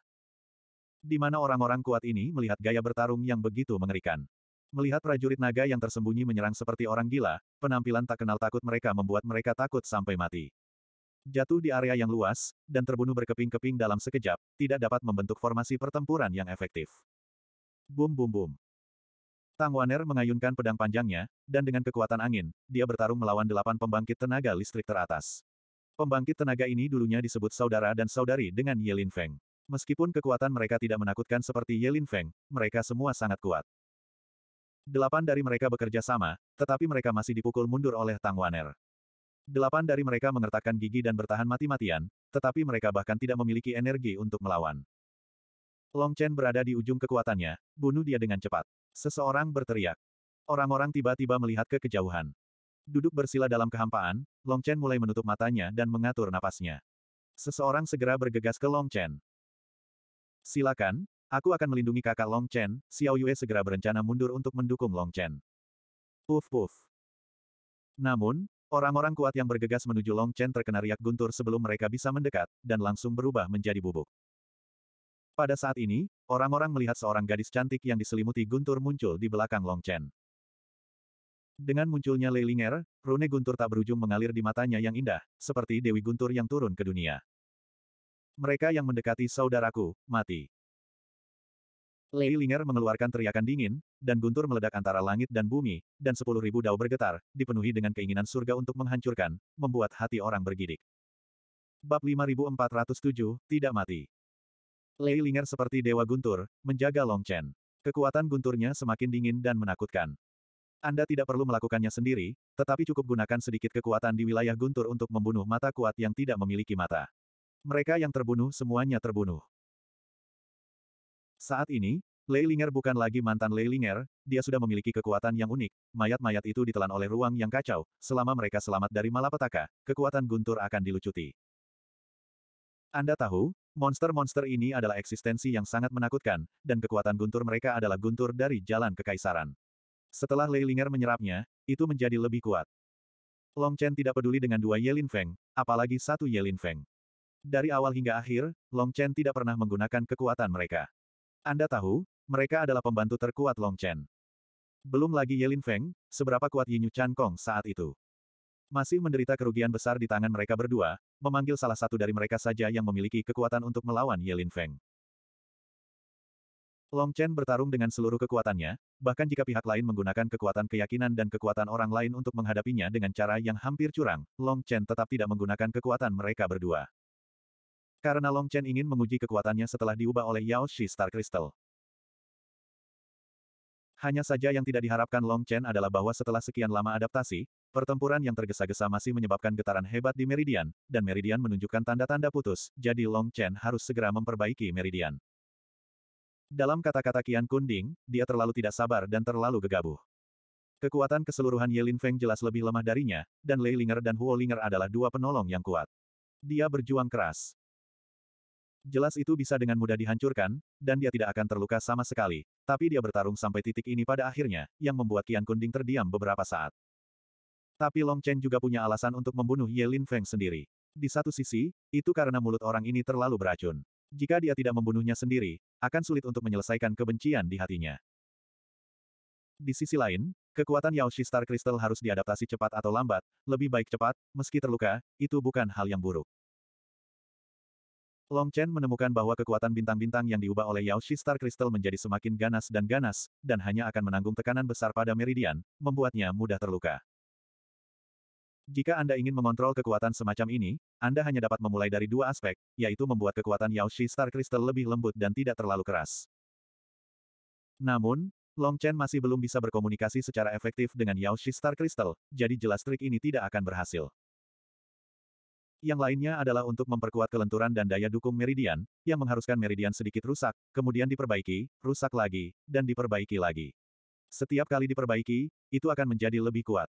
Di mana orang-orang kuat ini melihat gaya bertarung yang begitu mengerikan. Melihat prajurit naga yang tersembunyi menyerang seperti orang gila, penampilan tak kenal takut mereka membuat mereka takut sampai mati. Jatuh di area yang luas, dan terbunuh berkeping-keping dalam sekejap, tidak dapat membentuk formasi pertempuran yang efektif. Bum bum bum. Tang Waner mengayunkan pedang panjangnya, dan dengan kekuatan angin, dia bertarung melawan delapan pembangkit tenaga listrik teratas. Pembangkit tenaga ini dulunya disebut saudara dan saudari dengan Yelin Feng. Meskipun kekuatan mereka tidak menakutkan seperti Yelin Feng, mereka semua sangat kuat. Delapan dari mereka bekerja sama, tetapi mereka masih dipukul mundur oleh Tang Waner. Delapan dari mereka mengertakkan gigi dan bertahan mati-matian, tetapi mereka bahkan tidak memiliki energi untuk melawan. Long Chen berada di ujung kekuatannya, bunuh dia dengan cepat. Seseorang berteriak. Orang-orang tiba-tiba melihat ke kejauhan. Duduk bersila dalam kehampaan, Long Chen mulai menutup matanya dan mengatur napasnya. Seseorang segera bergegas ke Long Chen. Silakan, aku akan melindungi kakak Long Chen, Xiao Yue segera berencana mundur untuk mendukung Long Chen. Puf puf. Namun, orang-orang kuat yang bergegas menuju Long Chen terkena riak guntur sebelum mereka bisa mendekat, dan langsung berubah menjadi bubuk. Pada saat ini, orang-orang melihat seorang gadis cantik yang diselimuti guntur muncul di belakang Long Chen. Dengan munculnya Leilinger, rune guntur tak berujung mengalir di matanya yang indah, seperti Dewi Guntur yang turun ke dunia. Mereka yang mendekati saudaraku, mati. Leilinger mengeluarkan teriakan dingin, dan guntur meledak antara langit dan bumi, dan sepuluh ribu dao bergetar, dipenuhi dengan keinginan surga untuk menghancurkan, membuat hati orang bergidik. Bab 5407, Tidak Mati Lei Linger seperti dewa guntur, menjaga Long Chen. Kekuatan gunturnya semakin dingin dan menakutkan. Anda tidak perlu melakukannya sendiri, tetapi cukup gunakan sedikit kekuatan di wilayah guntur untuk membunuh mata kuat yang tidak memiliki mata. Mereka yang terbunuh semuanya terbunuh. Saat ini, Lei Linger bukan lagi mantan Lei Linger, dia sudah memiliki kekuatan yang unik, mayat-mayat itu ditelan oleh ruang yang kacau, selama mereka selamat dari malapetaka, kekuatan guntur akan dilucuti. Anda tahu, Monster-monster ini adalah eksistensi yang sangat menakutkan, dan kekuatan guntur mereka adalah guntur dari jalan kekaisaran. Setelah Lei Ling'er menyerapnya, itu menjadi lebih kuat. Long Chen tidak peduli dengan dua Yelin Feng, apalagi satu Yelin Feng. Dari awal hingga akhir, Long Chen tidak pernah menggunakan kekuatan mereka. Anda tahu, mereka adalah pembantu terkuat Long Chen. Belum lagi Yelin Feng, seberapa kuat Yinyu Chan Kong saat itu. Masih menderita kerugian besar di tangan mereka berdua, memanggil salah satu dari mereka saja yang memiliki kekuatan untuk melawan Yelin Feng. Long Chen bertarung dengan seluruh kekuatannya, bahkan jika pihak lain menggunakan kekuatan keyakinan dan kekuatan orang lain untuk menghadapinya dengan cara yang hampir curang, Long Chen tetap tidak menggunakan kekuatan mereka berdua. Karena Long Chen ingin menguji kekuatannya setelah diubah oleh Yao Shi Star Crystal. Hanya saja yang tidak diharapkan Long Chen adalah bahwa setelah sekian lama adaptasi, pertempuran yang tergesa-gesa masih menyebabkan getaran hebat di Meridian, dan Meridian menunjukkan tanda-tanda putus, jadi Long Chen harus segera memperbaiki Meridian. Dalam kata-kata Kian Kunding, dia terlalu tidak sabar dan terlalu gegabah. Kekuatan keseluruhan Yelin Feng jelas lebih lemah darinya, dan Lei Linger dan Huo Linger adalah dua penolong yang kuat. Dia berjuang keras jelas itu bisa dengan mudah dihancurkan, dan dia tidak akan terluka sama sekali. Tapi dia bertarung sampai titik ini pada akhirnya, yang membuat Qian Kunding terdiam beberapa saat. Tapi Long Chen juga punya alasan untuk membunuh Ye Lin Feng sendiri. Di satu sisi, itu karena mulut orang ini terlalu beracun. Jika dia tidak membunuhnya sendiri, akan sulit untuk menyelesaikan kebencian di hatinya. Di sisi lain, kekuatan Yao Shi Star Crystal harus diadaptasi cepat atau lambat, lebih baik cepat, meski terluka, itu bukan hal yang buruk. Long Chen menemukan bahwa kekuatan bintang-bintang yang diubah oleh Yao Shi Star Crystal menjadi semakin ganas dan ganas, dan hanya akan menanggung tekanan besar pada meridian, membuatnya mudah terluka. Jika Anda ingin mengontrol kekuatan semacam ini, Anda hanya dapat memulai dari dua aspek, yaitu membuat kekuatan Yao Shi Star Crystal lebih lembut dan tidak terlalu keras. Namun, Long Chen masih belum bisa berkomunikasi secara efektif dengan Yao Shi Star Crystal, jadi jelas trik ini tidak akan berhasil yang lainnya adalah untuk memperkuat kelenturan dan daya dukung meridian, yang mengharuskan meridian sedikit rusak, kemudian diperbaiki, rusak lagi, dan diperbaiki lagi. Setiap kali diperbaiki, itu akan menjadi lebih kuat.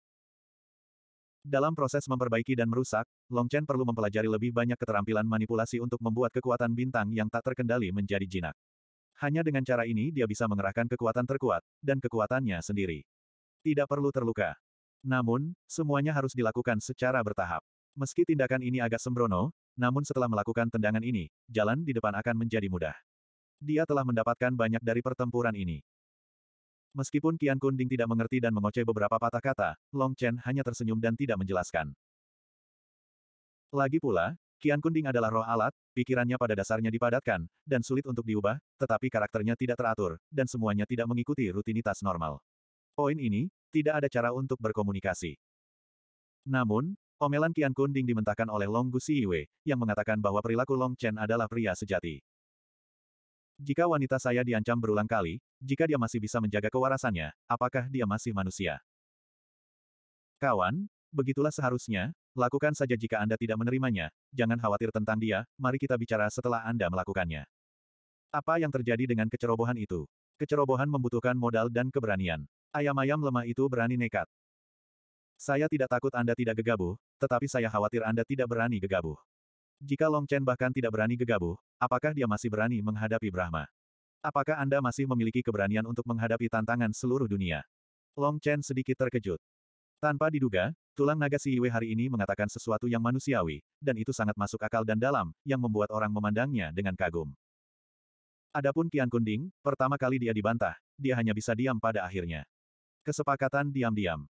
Dalam proses memperbaiki dan merusak, Long Chen perlu mempelajari lebih banyak keterampilan manipulasi untuk membuat kekuatan bintang yang tak terkendali menjadi jinak. Hanya dengan cara ini dia bisa mengerahkan kekuatan terkuat, dan kekuatannya sendiri. Tidak perlu terluka. Namun, semuanya harus dilakukan secara bertahap. Meski tindakan ini agak sembrono, namun setelah melakukan tendangan ini, jalan di depan akan menjadi mudah. Dia telah mendapatkan banyak dari pertempuran ini. Meskipun Qian Kunding tidak mengerti dan mengoceh beberapa patah kata, Long Chen hanya tersenyum dan tidak menjelaskan. Lagi pula, Qian Kunding adalah roh alat, pikirannya pada dasarnya dipadatkan, dan sulit untuk diubah, tetapi karakternya tidak teratur, dan semuanya tidak mengikuti rutinitas normal. Poin ini, tidak ada cara untuk berkomunikasi. Namun, Omelan Qian Kun dimentahkan oleh Long Wei yang mengatakan bahwa perilaku Long Chen adalah pria sejati. Jika wanita saya diancam berulang kali, jika dia masih bisa menjaga kewarasannya, apakah dia masih manusia? Kawan, begitulah seharusnya, lakukan saja jika Anda tidak menerimanya, jangan khawatir tentang dia, mari kita bicara setelah Anda melakukannya. Apa yang terjadi dengan kecerobohan itu? Kecerobohan membutuhkan modal dan keberanian. Ayam-ayam lemah itu berani nekat. Saya tidak takut Anda tidak gegabah, tetapi saya khawatir Anda tidak berani gegabah. Jika Long Chen bahkan tidak berani gegabah, apakah dia masih berani menghadapi Brahma? Apakah Anda masih memiliki keberanian untuk menghadapi tantangan seluruh dunia? Long Chen sedikit terkejut. Tanpa diduga, tulang naga si Yue hari ini mengatakan sesuatu yang manusiawi, dan itu sangat masuk akal dan dalam, yang membuat orang memandangnya dengan kagum. Adapun Kian Kunding, pertama kali dia dibantah, dia hanya bisa diam pada akhirnya. Kesepakatan diam-diam.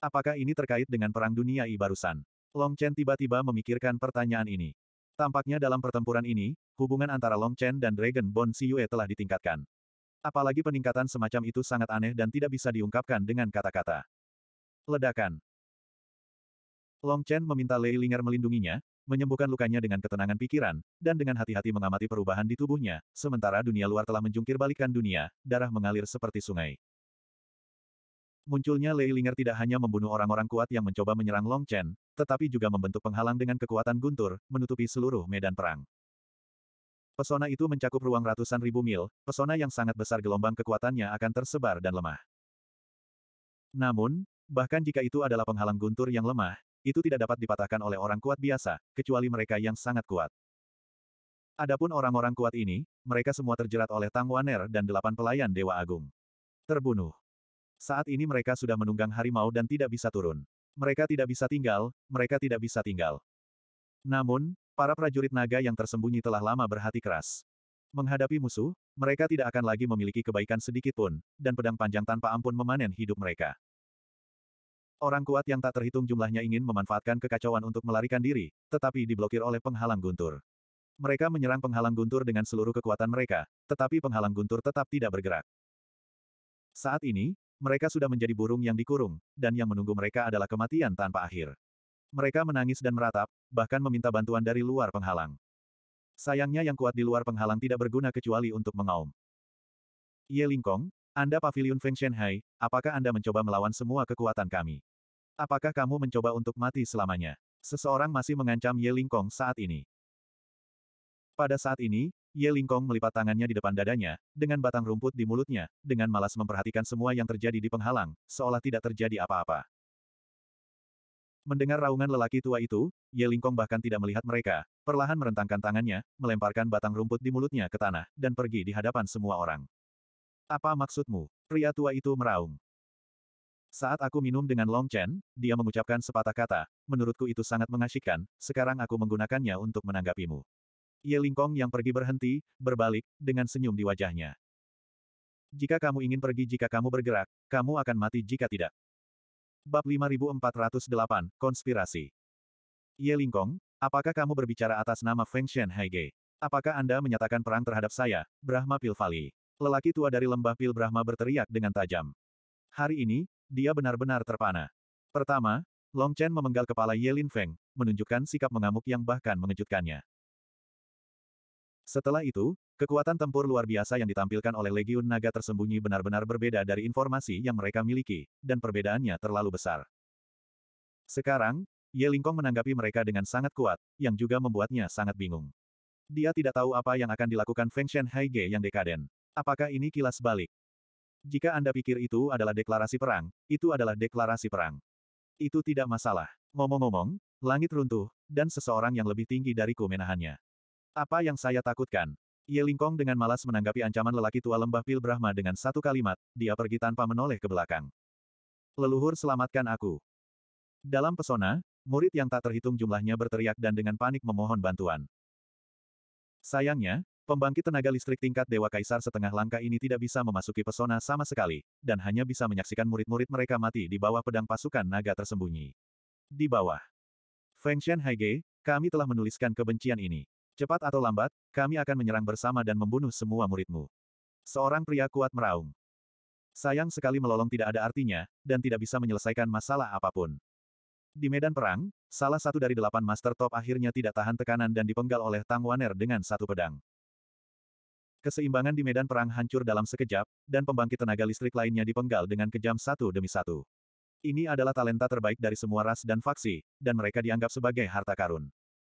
Apakah ini terkait dengan Perang Dunia I barusan? Long Chen tiba-tiba memikirkan pertanyaan ini. Tampaknya dalam pertempuran ini, hubungan antara Long Chen dan Dragon Bond Yue telah ditingkatkan. Apalagi peningkatan semacam itu sangat aneh dan tidak bisa diungkapkan dengan kata-kata. Ledakan. Long Chen meminta Lei Linger melindunginya, menyembuhkan lukanya dengan ketenangan pikiran, dan dengan hati-hati mengamati perubahan di tubuhnya, sementara dunia luar telah menjungkir balikan dunia, darah mengalir seperti sungai. Munculnya Lei Linger tidak hanya membunuh orang-orang kuat yang mencoba menyerang Long Chen, tetapi juga membentuk penghalang dengan kekuatan guntur, menutupi seluruh medan perang. Pesona itu mencakup ruang ratusan ribu mil, pesona yang sangat besar gelombang kekuatannya akan tersebar dan lemah. Namun, bahkan jika itu adalah penghalang guntur yang lemah, itu tidak dapat dipatahkan oleh orang kuat biasa, kecuali mereka yang sangat kuat. Adapun orang-orang kuat ini, mereka semua terjerat oleh Tang Waner dan delapan pelayan Dewa Agung. Terbunuh. Saat ini mereka sudah menunggang harimau dan tidak bisa turun. Mereka tidak bisa tinggal, mereka tidak bisa tinggal. Namun, para prajurit naga yang tersembunyi telah lama berhati keras. Menghadapi musuh, mereka tidak akan lagi memiliki kebaikan sedikitpun, dan pedang panjang tanpa ampun memanen hidup mereka. Orang kuat yang tak terhitung jumlahnya ingin memanfaatkan kekacauan untuk melarikan diri, tetapi diblokir oleh penghalang guntur. Mereka menyerang penghalang guntur dengan seluruh kekuatan mereka, tetapi penghalang guntur tetap tidak bergerak. Saat ini, mereka sudah menjadi burung yang dikurung, dan yang menunggu mereka adalah kematian tanpa akhir. Mereka menangis dan meratap, bahkan meminta bantuan dari luar penghalang. Sayangnya yang kuat di luar penghalang tidak berguna kecuali untuk mengaum. Ye Lingkong, Anda Pavilion Feng Shenhai, apakah Anda mencoba melawan semua kekuatan kami? Apakah kamu mencoba untuk mati selamanya? Seseorang masih mengancam Ye Lingkong saat ini. Pada saat ini, Ye Lingkong melipat tangannya di depan dadanya, dengan batang rumput di mulutnya, dengan malas memperhatikan semua yang terjadi di penghalang, seolah tidak terjadi apa-apa. Mendengar raungan lelaki tua itu, Ye Lingkong bahkan tidak melihat mereka, perlahan merentangkan tangannya, melemparkan batang rumput di mulutnya ke tanah, dan pergi di hadapan semua orang. Apa maksudmu? Pria tua itu meraung. Saat aku minum dengan Long Chen, dia mengucapkan sepatah kata, menurutku itu sangat mengasyikkan, sekarang aku menggunakannya untuk menanggapimu. Ye Lingkong yang pergi berhenti, berbalik, dengan senyum di wajahnya. Jika kamu ingin pergi jika kamu bergerak, kamu akan mati jika tidak. Bab 5408, Konspirasi Ye Lingkong, apakah kamu berbicara atas nama Feng Shen Haige? Apakah Anda menyatakan perang terhadap saya, Brahma Pilvali? Lelaki tua dari lembah Pil Brahma berteriak dengan tajam. Hari ini, dia benar-benar terpana. Pertama, Long Chen memenggal kepala Ye Lin Feng, menunjukkan sikap mengamuk yang bahkan mengejutkannya. Setelah itu, kekuatan tempur luar biasa yang ditampilkan oleh Legiun Naga tersembunyi benar-benar berbeda dari informasi yang mereka miliki, dan perbedaannya terlalu besar. Sekarang, Ye Lingkong menanggapi mereka dengan sangat kuat, yang juga membuatnya sangat bingung. Dia tidak tahu apa yang akan dilakukan Feng Shen Haige yang dekaden. Apakah ini kilas balik? Jika Anda pikir itu adalah deklarasi perang, itu adalah deklarasi perang. Itu tidak masalah. Ngomong-ngomong, langit runtuh, dan seseorang yang lebih tinggi dariku menahannya. Apa yang saya takutkan? Ye Lingkong dengan malas menanggapi ancaman lelaki tua lembah Pil Brahma dengan satu kalimat, dia pergi tanpa menoleh ke belakang. Leluhur selamatkan aku. Dalam pesona, murid yang tak terhitung jumlahnya berteriak dan dengan panik memohon bantuan. Sayangnya, pembangkit tenaga listrik tingkat Dewa Kaisar setengah langkah ini tidak bisa memasuki pesona sama sekali, dan hanya bisa menyaksikan murid-murid mereka mati di bawah pedang pasukan naga tersembunyi. Di bawah. Feng Shen Haige, kami telah menuliskan kebencian ini. Cepat atau lambat, kami akan menyerang bersama dan membunuh semua muridmu. Seorang pria kuat meraung. Sayang sekali melolong tidak ada artinya, dan tidak bisa menyelesaikan masalah apapun. Di medan perang, salah satu dari delapan master top akhirnya tidak tahan tekanan dan dipenggal oleh Tang Waner dengan satu pedang. Keseimbangan di medan perang hancur dalam sekejap, dan pembangkit tenaga listrik lainnya dipenggal dengan kejam satu demi satu. Ini adalah talenta terbaik dari semua ras dan faksi, dan mereka dianggap sebagai harta karun.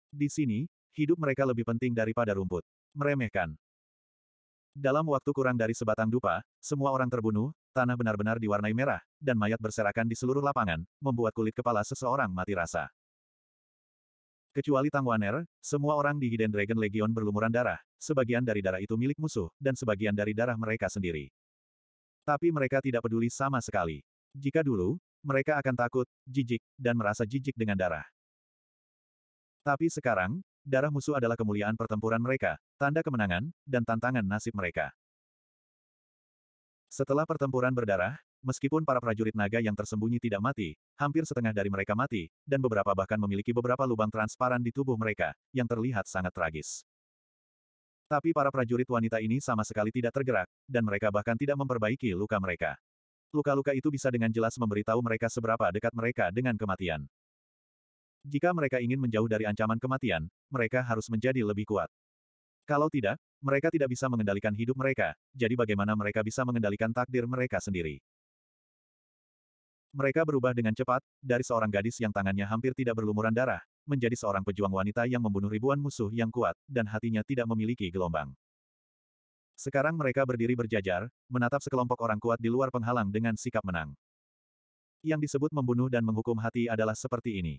Di sini, Hidup mereka lebih penting daripada rumput. Meremehkan. Dalam waktu kurang dari sebatang dupa, semua orang terbunuh, tanah benar-benar diwarnai merah, dan mayat berserakan di seluruh lapangan, membuat kulit kepala seseorang mati rasa. Kecuali Tang Waner, semua orang di Hidden Dragon Legion berlumuran darah, sebagian dari darah itu milik musuh, dan sebagian dari darah mereka sendiri. Tapi mereka tidak peduli sama sekali. Jika dulu, mereka akan takut, jijik, dan merasa jijik dengan darah. Tapi sekarang, darah musuh adalah kemuliaan pertempuran mereka, tanda kemenangan, dan tantangan nasib mereka. Setelah pertempuran berdarah, meskipun para prajurit naga yang tersembunyi tidak mati, hampir setengah dari mereka mati, dan beberapa bahkan memiliki beberapa lubang transparan di tubuh mereka, yang terlihat sangat tragis. Tapi para prajurit wanita ini sama sekali tidak tergerak, dan mereka bahkan tidak memperbaiki luka mereka. Luka-luka itu bisa dengan jelas memberitahu mereka seberapa dekat mereka dengan kematian. Jika mereka ingin menjauh dari ancaman kematian, mereka harus menjadi lebih kuat. Kalau tidak, mereka tidak bisa mengendalikan hidup mereka, jadi bagaimana mereka bisa mengendalikan takdir mereka sendiri? Mereka berubah dengan cepat, dari seorang gadis yang tangannya hampir tidak berlumuran darah, menjadi seorang pejuang wanita yang membunuh ribuan musuh yang kuat, dan hatinya tidak memiliki gelombang. Sekarang mereka berdiri berjajar, menatap sekelompok orang kuat di luar penghalang dengan sikap menang. Yang disebut membunuh dan menghukum hati adalah seperti ini.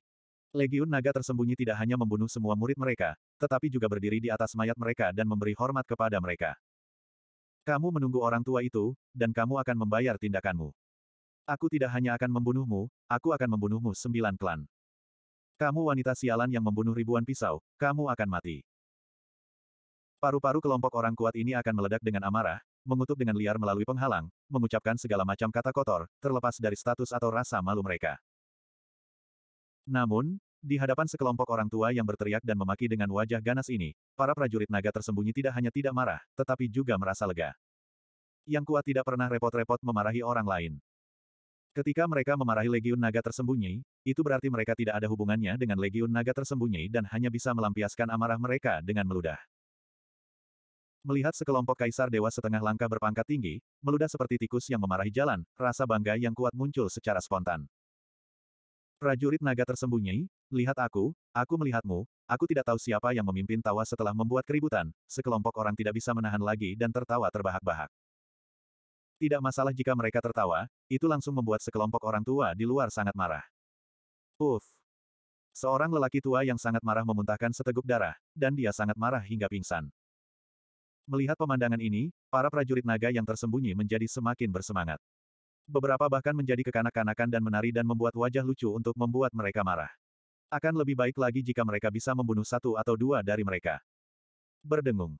Legiun naga tersembunyi tidak hanya membunuh semua murid mereka, tetapi juga berdiri di atas mayat mereka dan memberi hormat kepada mereka. Kamu menunggu orang tua itu, dan kamu akan membayar tindakanmu. Aku tidak hanya akan membunuhmu, aku akan membunuhmu sembilan klan. Kamu wanita sialan yang membunuh ribuan pisau, kamu akan mati. Paru-paru kelompok orang kuat ini akan meledak dengan amarah, mengutuk dengan liar melalui penghalang, mengucapkan segala macam kata kotor, terlepas dari status atau rasa malu mereka. Namun, di hadapan sekelompok orang tua yang berteriak dan memaki dengan wajah ganas ini, para prajurit naga tersembunyi tidak hanya tidak marah, tetapi juga merasa lega. Yang kuat tidak pernah repot-repot memarahi orang lain. Ketika mereka memarahi legiun naga tersembunyi, itu berarti mereka tidak ada hubungannya dengan legiun naga tersembunyi dan hanya bisa melampiaskan amarah mereka dengan meludah. Melihat sekelompok kaisar dewa setengah langkah berpangkat tinggi, meludah seperti tikus yang memarahi jalan, rasa bangga yang kuat muncul secara spontan. Prajurit naga tersembunyi, lihat aku, aku melihatmu, aku tidak tahu siapa yang memimpin tawa setelah membuat keributan, sekelompok orang tidak bisa menahan lagi dan tertawa terbahak-bahak. Tidak masalah jika mereka tertawa, itu langsung membuat sekelompok orang tua di luar sangat marah. Uff. Seorang lelaki tua yang sangat marah memuntahkan seteguk darah, dan dia sangat marah hingga pingsan. Melihat pemandangan ini, para prajurit naga yang tersembunyi menjadi semakin bersemangat beberapa bahkan menjadi kekanak-kanakan dan menari dan membuat wajah lucu untuk membuat mereka marah. Akan lebih baik lagi jika mereka bisa membunuh satu atau dua dari mereka. Berdengung.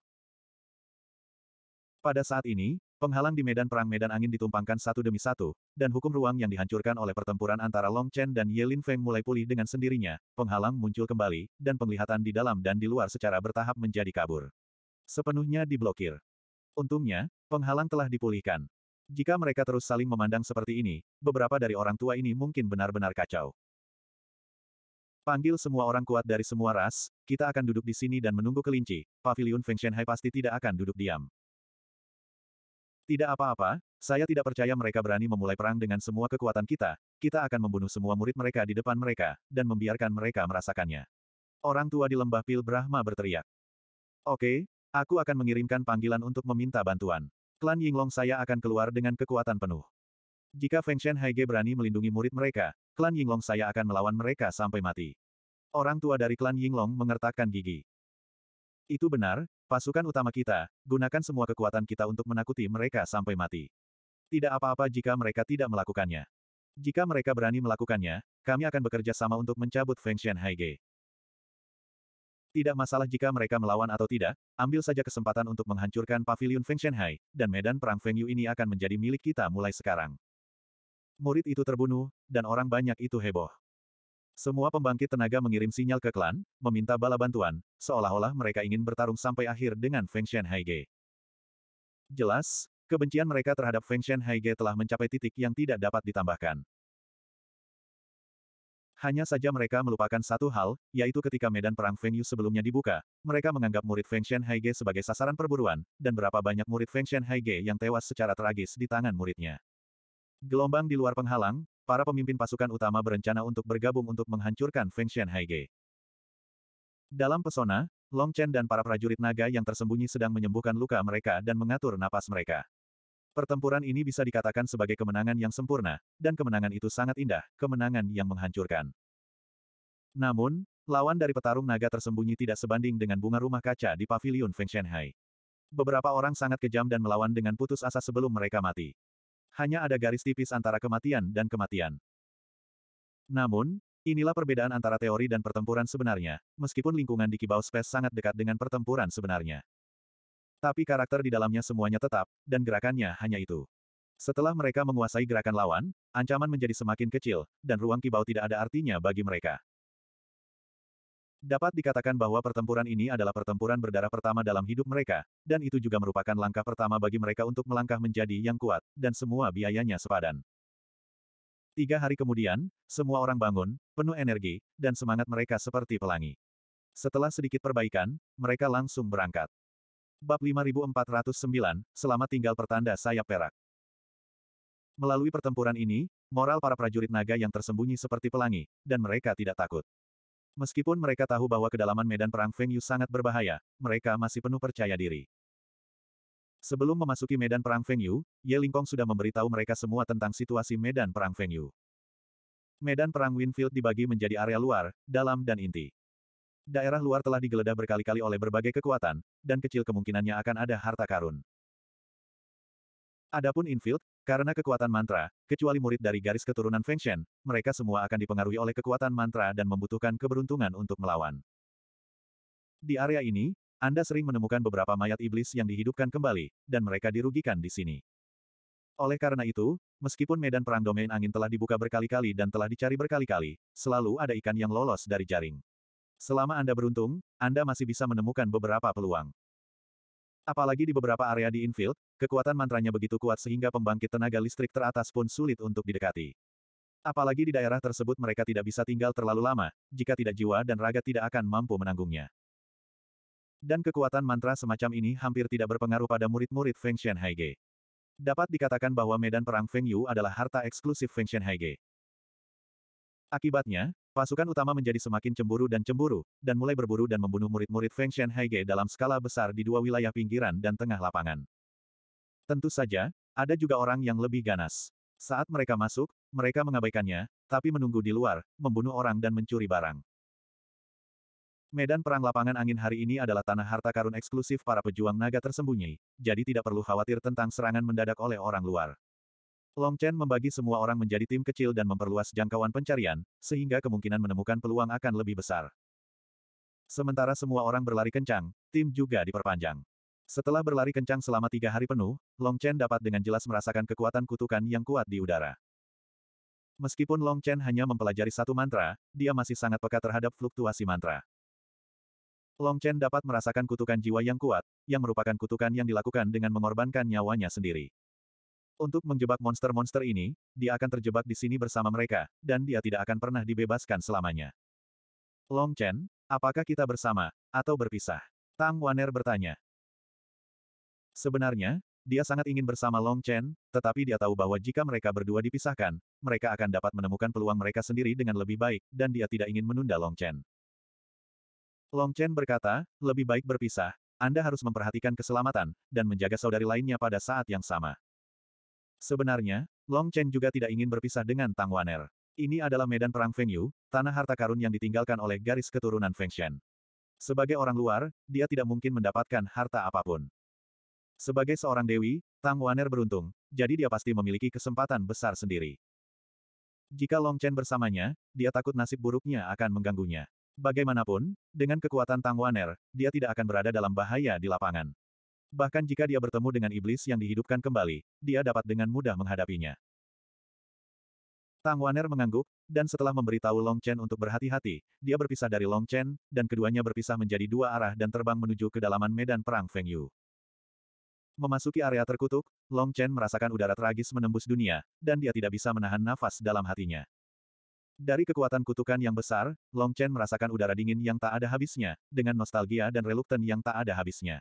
Pada saat ini, penghalang di medan perang medan angin ditumpangkan satu demi satu, dan hukum ruang yang dihancurkan oleh pertempuran antara Long Chen dan Ye Lin Feng mulai pulih dengan sendirinya, penghalang muncul kembali, dan penglihatan di dalam dan di luar secara bertahap menjadi kabur. Sepenuhnya diblokir. Untungnya, penghalang telah dipulihkan. Jika mereka terus saling memandang seperti ini, beberapa dari orang tua ini mungkin benar-benar kacau. Panggil semua orang kuat dari semua ras, kita akan duduk di sini dan menunggu kelinci, pavilion Feng Shenhai pasti tidak akan duduk diam. Tidak apa-apa, saya tidak percaya mereka berani memulai perang dengan semua kekuatan kita, kita akan membunuh semua murid mereka di depan mereka, dan membiarkan mereka merasakannya. Orang tua di lembah Pil Brahma berteriak. Oke, aku akan mengirimkan panggilan untuk meminta bantuan. Klan Yinglong saya akan keluar dengan kekuatan penuh. Jika Feng Shen Haige berani melindungi murid mereka, klan Yinglong saya akan melawan mereka sampai mati. Orang tua dari klan Yinglong mengertakkan gigi. Itu benar, pasukan utama kita, gunakan semua kekuatan kita untuk menakuti mereka sampai mati. Tidak apa-apa jika mereka tidak melakukannya. Jika mereka berani melakukannya, kami akan bekerja sama untuk mencabut Feng Shen Haige. Tidak masalah jika mereka melawan atau tidak, ambil saja kesempatan untuk menghancurkan pavilion Feng Shenhai, dan medan perang Feng Yu ini akan menjadi milik kita mulai sekarang. Murid itu terbunuh, dan orang banyak itu heboh. Semua pembangkit tenaga mengirim sinyal ke klan, meminta bala bantuan, seolah-olah mereka ingin bertarung sampai akhir dengan Feng Shenhai Ge. Jelas, kebencian mereka terhadap Feng Shenhai Ge telah mencapai titik yang tidak dapat ditambahkan. Hanya saja mereka melupakan satu hal, yaitu ketika medan perang Feng Yu sebelumnya dibuka, mereka menganggap murid Feng Shen Haige sebagai sasaran perburuan, dan berapa banyak murid Feng Shen Haige yang tewas secara tragis di tangan muridnya. Gelombang di luar penghalang, para pemimpin pasukan utama berencana untuk bergabung untuk menghancurkan Feng Shen Haige. Dalam pesona, Long Chen dan para prajurit naga yang tersembunyi sedang menyembuhkan luka mereka dan mengatur napas mereka. Pertempuran ini bisa dikatakan sebagai kemenangan yang sempurna, dan kemenangan itu sangat indah, kemenangan yang menghancurkan. Namun, lawan dari petarung naga tersembunyi tidak sebanding dengan bunga rumah kaca di pavilion Feng Shenhai. Beberapa orang sangat kejam dan melawan dengan putus asa sebelum mereka mati. Hanya ada garis tipis antara kematian dan kematian. Namun, inilah perbedaan antara teori dan pertempuran sebenarnya, meskipun lingkungan di Kibau Space sangat dekat dengan pertempuran sebenarnya. Tapi karakter di dalamnya semuanya tetap, dan gerakannya hanya itu. Setelah mereka menguasai gerakan lawan, ancaman menjadi semakin kecil, dan ruang kibau tidak ada artinya bagi mereka. Dapat dikatakan bahwa pertempuran ini adalah pertempuran berdarah pertama dalam hidup mereka, dan itu juga merupakan langkah pertama bagi mereka untuk melangkah menjadi yang kuat, dan semua biayanya sepadan. Tiga hari kemudian, semua orang bangun, penuh energi, dan semangat mereka seperti pelangi. Setelah sedikit perbaikan, mereka langsung berangkat. Bab 5409, Selama Tinggal Pertanda Sayap Perak. Melalui pertempuran ini, moral para prajurit naga yang tersembunyi seperti pelangi, dan mereka tidak takut. Meskipun mereka tahu bahwa kedalaman medan perang Feng Yu sangat berbahaya, mereka masih penuh percaya diri. Sebelum memasuki medan perang Feng Yu, Ye Lingkong sudah memberitahu mereka semua tentang situasi medan perang Feng Yu. Medan perang Winfield dibagi menjadi area luar, dalam dan inti. Daerah luar telah digeledah berkali-kali oleh berbagai kekuatan, dan kecil kemungkinannya akan ada harta karun. Adapun infield, karena kekuatan mantra, kecuali murid dari garis keturunan Feng Shen, mereka semua akan dipengaruhi oleh kekuatan mantra dan membutuhkan keberuntungan untuk melawan. Di area ini, Anda sering menemukan beberapa mayat iblis yang dihidupkan kembali, dan mereka dirugikan di sini. Oleh karena itu, meskipun medan perang domain angin telah dibuka berkali-kali dan telah dicari berkali-kali, selalu ada ikan yang lolos dari jaring. Selama Anda beruntung, Anda masih bisa menemukan beberapa peluang. Apalagi di beberapa area di infield, kekuatan mantranya begitu kuat sehingga pembangkit tenaga listrik teratas pun sulit untuk didekati. Apalagi di daerah tersebut mereka tidak bisa tinggal terlalu lama, jika tidak jiwa dan raga tidak akan mampu menanggungnya. Dan kekuatan mantra semacam ini hampir tidak berpengaruh pada murid-murid Feng Shen Dapat dikatakan bahwa medan perang Feng Yu adalah harta eksklusif Feng Shen Akibatnya, Pasukan utama menjadi semakin cemburu dan cemburu, dan mulai berburu dan membunuh murid-murid Feng Shen Haige dalam skala besar di dua wilayah pinggiran dan tengah lapangan. Tentu saja, ada juga orang yang lebih ganas. Saat mereka masuk, mereka mengabaikannya, tapi menunggu di luar, membunuh orang dan mencuri barang. Medan perang lapangan angin hari ini adalah tanah harta karun eksklusif para pejuang naga tersembunyi, jadi tidak perlu khawatir tentang serangan mendadak oleh orang luar. Long Chen membagi semua orang menjadi tim kecil dan memperluas jangkauan pencarian, sehingga kemungkinan menemukan peluang akan lebih besar. Sementara semua orang berlari kencang, tim juga diperpanjang. Setelah berlari kencang selama tiga hari penuh, Long Chen dapat dengan jelas merasakan kekuatan kutukan yang kuat di udara. Meskipun Long Chen hanya mempelajari satu mantra, dia masih sangat peka terhadap fluktuasi mantra. Long Chen dapat merasakan kutukan jiwa yang kuat, yang merupakan kutukan yang dilakukan dengan mengorbankan nyawanya sendiri. Untuk menjebak monster-monster ini, dia akan terjebak di sini bersama mereka, dan dia tidak akan pernah dibebaskan selamanya. Long Chen, apakah kita bersama, atau berpisah? Tang Waner bertanya. Sebenarnya, dia sangat ingin bersama Long Chen, tetapi dia tahu bahwa jika mereka berdua dipisahkan, mereka akan dapat menemukan peluang mereka sendiri dengan lebih baik, dan dia tidak ingin menunda Long Chen. Long Chen berkata, lebih baik berpisah, Anda harus memperhatikan keselamatan, dan menjaga saudari lainnya pada saat yang sama. Sebenarnya, Long Chen juga tidak ingin berpisah dengan Tang Waner. Ini adalah medan perang Feng Yu, tanah harta karun yang ditinggalkan oleh garis keturunan Feng Shen. Sebagai orang luar, dia tidak mungkin mendapatkan harta apapun. Sebagai seorang dewi, Tang Waner beruntung, jadi dia pasti memiliki kesempatan besar sendiri. Jika Long Chen bersamanya, dia takut nasib buruknya akan mengganggunya. Bagaimanapun, dengan kekuatan Tang Waner, dia tidak akan berada dalam bahaya di lapangan. Bahkan jika dia bertemu dengan iblis yang dihidupkan kembali, dia dapat dengan mudah menghadapinya. Tang Waner mengangguk, dan setelah memberitahu Long Chen untuk berhati-hati, dia berpisah dari Long Chen, dan keduanya berpisah menjadi dua arah dan terbang menuju kedalaman medan perang Feng Yu. Memasuki area terkutuk, Long Chen merasakan udara tragis menembus dunia, dan dia tidak bisa menahan nafas dalam hatinya. Dari kekuatan kutukan yang besar, Long Chen merasakan udara dingin yang tak ada habisnya, dengan nostalgia dan reluktan yang tak ada habisnya.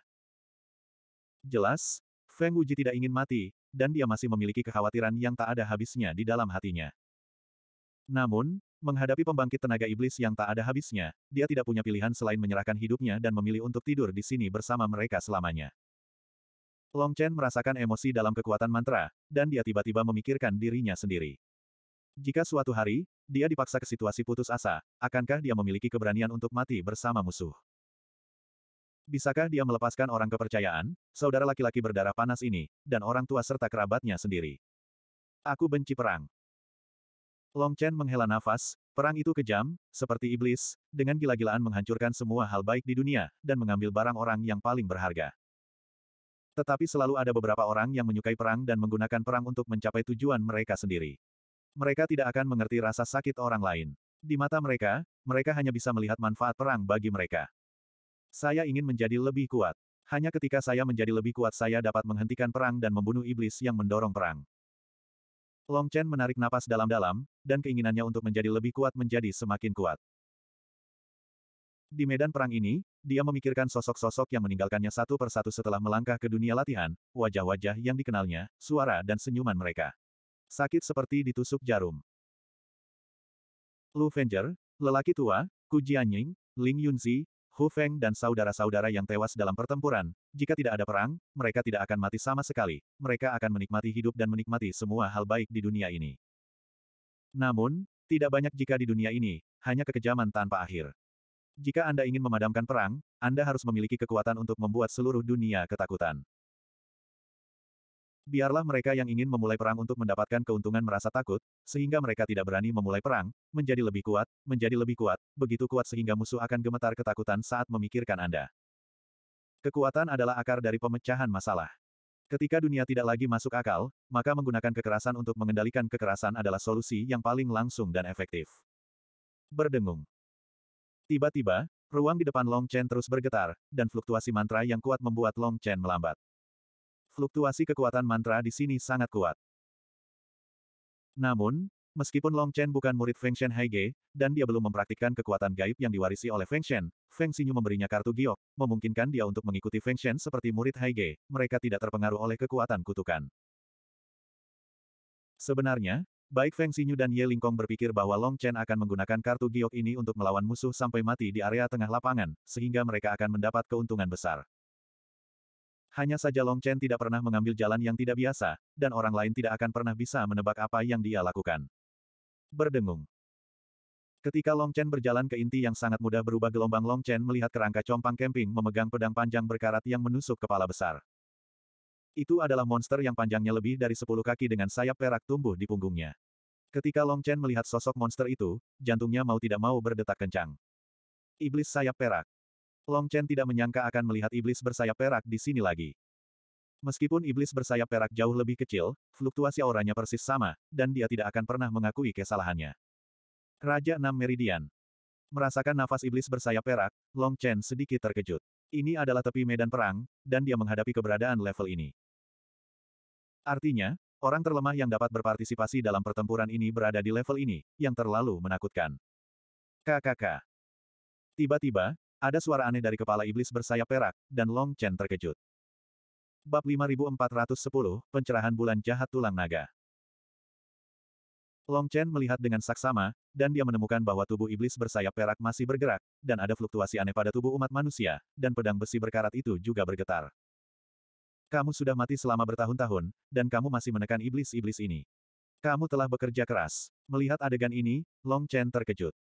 Jelas, Feng Wuji tidak ingin mati, dan dia masih memiliki kekhawatiran yang tak ada habisnya di dalam hatinya. Namun, menghadapi pembangkit tenaga iblis yang tak ada habisnya, dia tidak punya pilihan selain menyerahkan hidupnya dan memilih untuk tidur di sini bersama mereka selamanya. Long Chen merasakan emosi dalam kekuatan mantra, dan dia tiba-tiba memikirkan dirinya sendiri. Jika suatu hari, dia dipaksa ke situasi putus asa, akankah dia memiliki keberanian untuk mati bersama musuh? Bisakah dia melepaskan orang kepercayaan, saudara laki-laki berdarah panas ini, dan orang tua serta kerabatnya sendiri? Aku benci perang. Long Chen menghela nafas, perang itu kejam, seperti iblis, dengan gila-gilaan menghancurkan semua hal baik di dunia, dan mengambil barang orang yang paling berharga. Tetapi selalu ada beberapa orang yang menyukai perang dan menggunakan perang untuk mencapai tujuan mereka sendiri. Mereka tidak akan mengerti rasa sakit orang lain. Di mata mereka, mereka hanya bisa melihat manfaat perang bagi mereka. Saya ingin menjadi lebih kuat. Hanya ketika saya menjadi lebih kuat saya dapat menghentikan perang dan membunuh iblis yang mendorong perang. Long Chen menarik napas dalam-dalam, dan keinginannya untuk menjadi lebih kuat menjadi semakin kuat. Di medan perang ini, dia memikirkan sosok-sosok yang meninggalkannya satu persatu setelah melangkah ke dunia latihan, wajah-wajah yang dikenalnya, suara dan senyuman mereka. Sakit seperti ditusuk jarum. Lu Venger, lelaki tua, Ku Jianying, Ling Yunzi, Hu Feng dan saudara-saudara yang tewas dalam pertempuran, jika tidak ada perang, mereka tidak akan mati sama sekali, mereka akan menikmati hidup dan menikmati semua hal baik di dunia ini. Namun, tidak banyak jika di dunia ini, hanya kekejaman tanpa akhir. Jika Anda ingin memadamkan perang, Anda harus memiliki kekuatan untuk membuat seluruh dunia ketakutan. Biarlah mereka yang ingin memulai perang untuk mendapatkan keuntungan merasa takut, sehingga mereka tidak berani memulai perang, menjadi lebih kuat, menjadi lebih kuat, begitu kuat sehingga musuh akan gemetar ketakutan saat memikirkan Anda. Kekuatan adalah akar dari pemecahan masalah. Ketika dunia tidak lagi masuk akal, maka menggunakan kekerasan untuk mengendalikan kekerasan adalah solusi yang paling langsung dan efektif. Berdengung. Tiba-tiba, ruang di depan Long Chen terus bergetar, dan fluktuasi mantra yang kuat membuat Long Chen melambat. Fluktuasi kekuatan mantra di sini sangat kuat. Namun, meskipun Long Chen bukan murid Feng Shen Haige, dan dia belum mempraktikkan kekuatan gaib yang diwarisi oleh Feng Shen, Feng Xinyu memberinya kartu giok, memungkinkan dia untuk mengikuti Feng Shen seperti murid Haige, mereka tidak terpengaruh oleh kekuatan kutukan. Sebenarnya, baik Feng Xinyu dan Ye Lingkong berpikir bahwa Long Chen akan menggunakan kartu giok ini untuk melawan musuh sampai mati di area tengah lapangan, sehingga mereka akan mendapat keuntungan besar. Hanya saja Long Chen tidak pernah mengambil jalan yang tidak biasa, dan orang lain tidak akan pernah bisa menebak apa yang dia lakukan. Berdengung. Ketika Long Chen berjalan ke inti yang sangat mudah berubah gelombang Long Chen melihat kerangka compang kemping memegang pedang panjang berkarat yang menusuk kepala besar. Itu adalah monster yang panjangnya lebih dari 10 kaki dengan sayap perak tumbuh di punggungnya. Ketika Long Chen melihat sosok monster itu, jantungnya mau tidak mau berdetak kencang. Iblis sayap perak. Long Chen tidak menyangka akan melihat iblis bersayap perak di sini lagi. Meskipun iblis bersayap perak jauh lebih kecil, fluktuasi auranya persis sama, dan dia tidak akan pernah mengakui kesalahannya. Raja Enam Meridian Merasakan nafas iblis bersayap perak, Long Chen sedikit terkejut. Ini adalah tepi medan perang, dan dia menghadapi keberadaan level ini. Artinya, orang terlemah yang dapat berpartisipasi dalam pertempuran ini berada di level ini, yang terlalu menakutkan. KKK. Tiba-tiba, ada suara aneh dari kepala iblis bersayap perak, dan Long Chen terkejut. Bab 5410, Pencerahan Bulan Jahat Tulang Naga Long Chen melihat dengan saksama, dan dia menemukan bahwa tubuh iblis bersayap perak masih bergerak, dan ada fluktuasi aneh pada tubuh umat manusia, dan pedang besi berkarat itu juga bergetar. Kamu sudah mati selama bertahun-tahun, dan kamu masih menekan iblis-iblis ini. Kamu telah bekerja keras. Melihat adegan ini, Long Chen terkejut.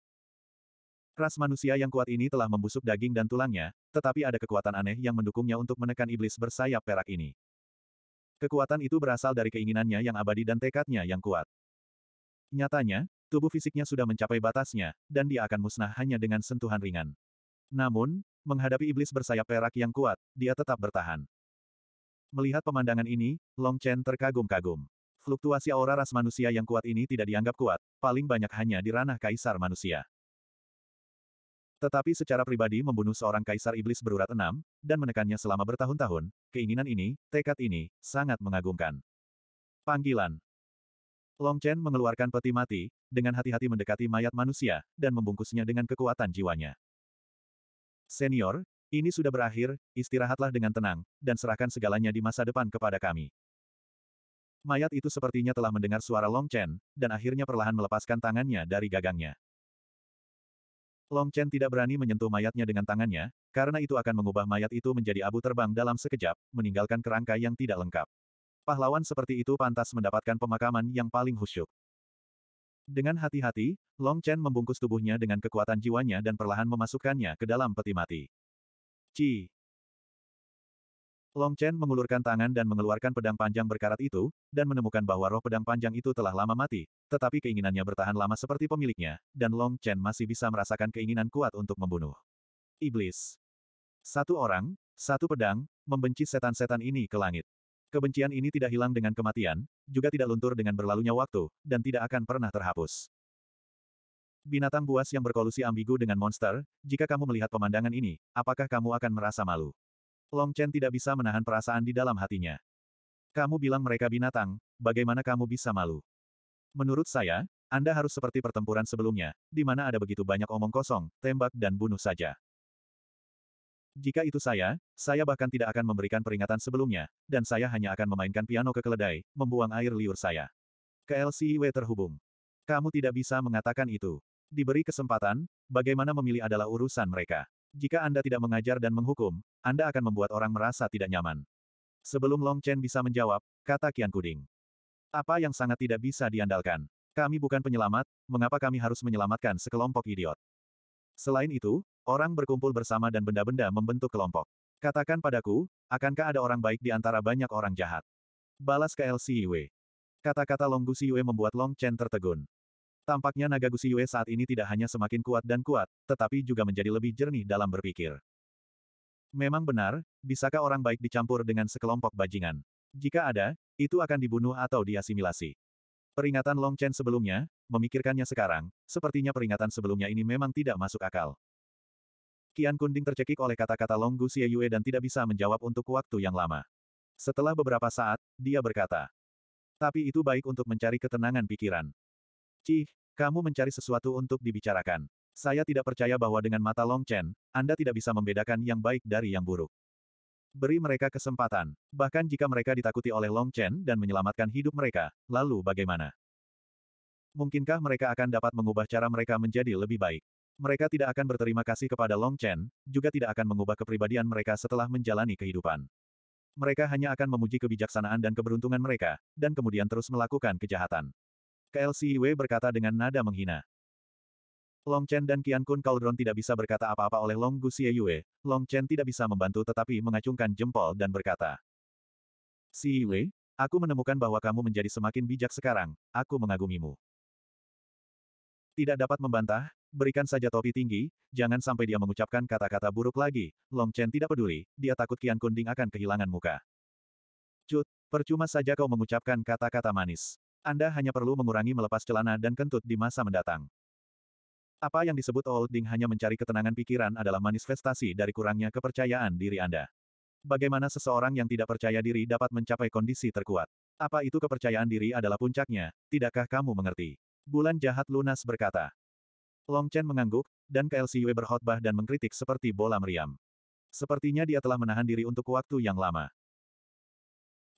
Ras manusia yang kuat ini telah membusuk daging dan tulangnya, tetapi ada kekuatan aneh yang mendukungnya untuk menekan iblis bersayap perak ini. Kekuatan itu berasal dari keinginannya yang abadi dan tekadnya yang kuat. Nyatanya, tubuh fisiknya sudah mencapai batasnya, dan dia akan musnah hanya dengan sentuhan ringan. Namun, menghadapi iblis bersayap perak yang kuat, dia tetap bertahan. Melihat pemandangan ini, Long Chen terkagum-kagum. Fluktuasi aura ras manusia yang kuat ini tidak dianggap kuat, paling banyak hanya di ranah kaisar manusia. Tetapi secara pribadi membunuh seorang kaisar iblis berurat enam, dan menekannya selama bertahun-tahun, keinginan ini, tekad ini, sangat mengagumkan. Panggilan Long Chen mengeluarkan peti mati, dengan hati-hati mendekati mayat manusia, dan membungkusnya dengan kekuatan jiwanya. Senior, ini sudah berakhir, istirahatlah dengan tenang, dan serahkan segalanya di masa depan kepada kami. Mayat itu sepertinya telah mendengar suara Long Chen, dan akhirnya perlahan melepaskan tangannya dari gagangnya. Long Chen tidak berani menyentuh mayatnya dengan tangannya, karena itu akan mengubah mayat itu menjadi abu terbang dalam sekejap, meninggalkan kerangka yang tidak lengkap. Pahlawan seperti itu pantas mendapatkan pemakaman yang paling khusyuk. Dengan hati-hati, Long Chen membungkus tubuhnya dengan kekuatan jiwanya dan perlahan memasukkannya ke dalam peti mati. Ci, Long Chen mengulurkan tangan dan mengeluarkan pedang panjang berkarat itu, dan menemukan bahwa roh pedang panjang itu telah lama mati, tetapi keinginannya bertahan lama seperti pemiliknya, dan Long Chen masih bisa merasakan keinginan kuat untuk membunuh. Iblis. Satu orang, satu pedang, membenci setan-setan ini ke langit. Kebencian ini tidak hilang dengan kematian, juga tidak luntur dengan berlalunya waktu, dan tidak akan pernah terhapus. Binatang buas yang berkolusi ambigu dengan monster, jika kamu melihat pemandangan ini, apakah kamu akan merasa malu? Long Chen tidak bisa menahan perasaan di dalam hatinya. Kamu bilang mereka binatang, bagaimana kamu bisa malu? Menurut saya, Anda harus seperti pertempuran sebelumnya, di mana ada begitu banyak omong kosong, tembak dan bunuh saja. Jika itu saya, saya bahkan tidak akan memberikan peringatan sebelumnya, dan saya hanya akan memainkan piano ke keledai, membuang air liur saya. KLCW terhubung. Kamu tidak bisa mengatakan itu. Diberi kesempatan, bagaimana memilih adalah urusan mereka. Jika Anda tidak mengajar dan menghukum, Anda akan membuat orang merasa tidak nyaman. Sebelum Long Chen bisa menjawab, kata Kian Kuding. Apa yang sangat tidak bisa diandalkan? Kami bukan penyelamat, mengapa kami harus menyelamatkan sekelompok idiot? Selain itu, orang berkumpul bersama dan benda-benda membentuk kelompok. Katakan padaku, akankah ada orang baik di antara banyak orang jahat? Balas ke LCIW. Kata-kata Long Gu Siwe membuat Long Chen tertegun. Tampaknya naga Gusi Yue saat ini tidak hanya semakin kuat dan kuat, tetapi juga menjadi lebih jernih dalam berpikir. Memang benar, bisakah orang baik dicampur dengan sekelompok bajingan? Jika ada, itu akan dibunuh atau diasimilasi. Peringatan Long Chen sebelumnya, memikirkannya sekarang, sepertinya peringatan sebelumnya ini memang tidak masuk akal. Kian Kunding tercekik oleh kata-kata Long Gusie Yue dan tidak bisa menjawab untuk waktu yang lama. Setelah beberapa saat, dia berkata, tapi itu baik untuk mencari ketenangan pikiran. Cih, kamu mencari sesuatu untuk dibicarakan. Saya tidak percaya bahwa dengan mata Long Chen, Anda tidak bisa membedakan yang baik dari yang buruk. Beri mereka kesempatan. Bahkan jika mereka ditakuti oleh Long Chen dan menyelamatkan hidup mereka, lalu bagaimana? Mungkinkah mereka akan dapat mengubah cara mereka menjadi lebih baik? Mereka tidak akan berterima kasih kepada Long Chen, juga tidak akan mengubah kepribadian mereka setelah menjalani kehidupan. Mereka hanya akan memuji kebijaksanaan dan keberuntungan mereka, dan kemudian terus melakukan kejahatan. KLCIW berkata dengan nada menghina. Long Chen dan Qian Kun Cauldron tidak bisa berkata apa-apa oleh Long Xie Yue. Long Chen tidak bisa membantu tetapi mengacungkan jempol dan berkata. Si Yue, aku menemukan bahwa kamu menjadi semakin bijak sekarang, aku mengagumimu. Tidak dapat membantah, berikan saja topi tinggi, jangan sampai dia mengucapkan kata-kata buruk lagi. Long Chen tidak peduli, dia takut Qian Kun Ding akan kehilangan muka. Cut, percuma saja kau mengucapkan kata-kata manis. Anda hanya perlu mengurangi melepas celana dan kentut di masa mendatang. Apa yang disebut holding hanya mencari ketenangan pikiran adalah manifestasi dari kurangnya kepercayaan diri Anda. Bagaimana seseorang yang tidak percaya diri dapat mencapai kondisi terkuat? Apa itu kepercayaan diri adalah puncaknya, tidakkah kamu mengerti? Bulan jahat lunas berkata. Long Chen mengangguk, dan KLCW berkhotbah dan mengkritik seperti bola meriam. Sepertinya dia telah menahan diri untuk waktu yang lama.